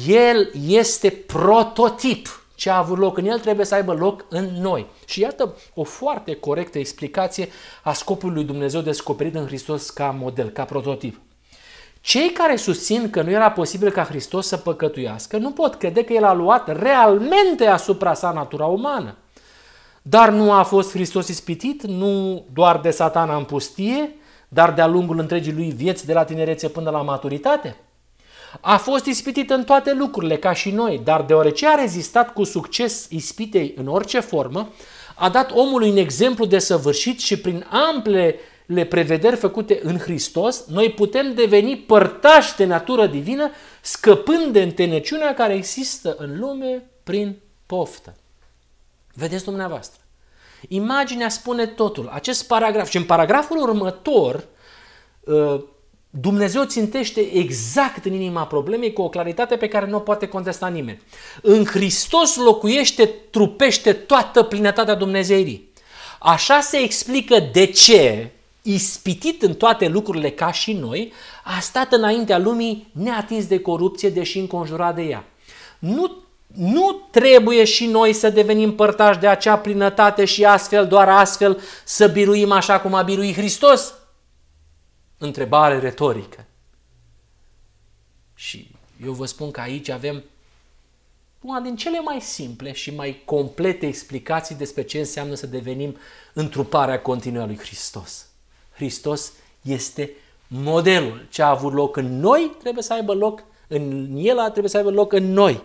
El este prototip ce a avut loc în el trebuie să aibă loc în noi. Și iată o foarte corectă explicație a scopului lui Dumnezeu descoperit în Hristos ca model, ca prototip. Cei care susțin că nu era posibil ca Hristos să păcătuiască nu pot crede că el a luat realmente asupra sa natura umană. Dar nu a fost Hristos ispitit, nu doar de satana în pustie, dar de-a lungul întregii lui vieți de la tinerețe până la maturitate – a fost ispitit în toate lucrurile, ca și noi, dar deoarece a rezistat cu succes ispitei în orice formă, a dat omului un exemplu de săvârșit și prin amplele prevederi făcute în Hristos, noi putem deveni părtași de natură divină, scăpând de înteneciunea care există în lume prin poftă. Vedeți dumneavoastră. Imaginea spune totul. Acest paragraf și în paragraful următor, ă, Dumnezeu țintește exact în inima problemei cu o claritate pe care nu o poate contesta nimeni. În Hristos locuiește, trupește toată plinătatea Dumnezeirii. Așa se explică de ce, ispitit în toate lucrurile ca și noi, a stat înaintea lumii neatins de corupție, deși înconjurat de ea. Nu nu trebuie și noi să devenim părtași de acea plinătate și astfel, doar astfel, să biruim așa cum a biruit Hristos întrebare retorică. Și eu vă spun că aici avem una din cele mai simple și mai complete explicații despre ce înseamnă să devenim întruparea continuă a lui Hristos. Hristos este modelul. Ce a avut loc în noi trebuie să aibă loc în el, trebuie să aibă loc în noi.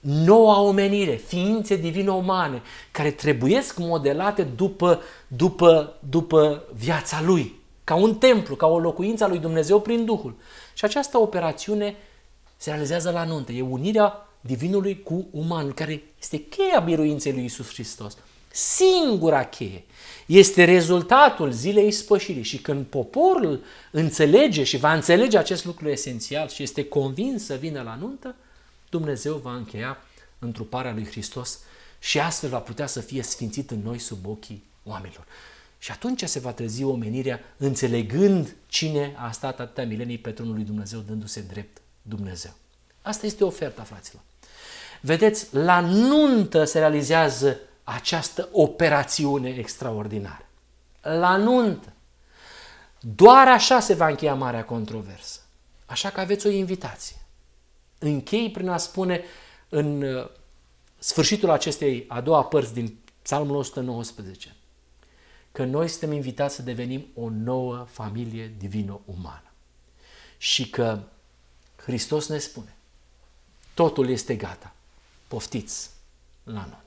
Noua omenire, ființe divino-umane, care trebuiesc modelate după, după, după viața lui ca un templu, ca o locuință a lui Dumnezeu prin Duhul. Și această operațiune se realizează la nuntă. E unirea divinului cu umanul, care este cheia biruinței lui Isus Hristos. Singura cheie este rezultatul zilei spășirii și când poporul înțelege și va înțelege acest lucru esențial și este convins să vină la nuntă, Dumnezeu va încheia întruparea lui Hristos și astfel va putea să fie sfințit în noi sub ochii oamenilor. Și atunci se va trezi omenirea înțelegând cine a stat atâtea milenii pe tronul lui Dumnezeu, dându-se drept Dumnezeu. Asta este oferta, fraților. Vedeți, la nuntă se realizează această operațiune extraordinară. La nuntă. Doar așa se va încheia marea controversă. Așa că aveți o invitație. Închei prin a spune în uh, sfârșitul acestei a doua părți din Psalmul 119 că noi suntem invitați să devenim o nouă familie divino-umană. Și că Hristos ne spune, totul este gata, poftiți la noi.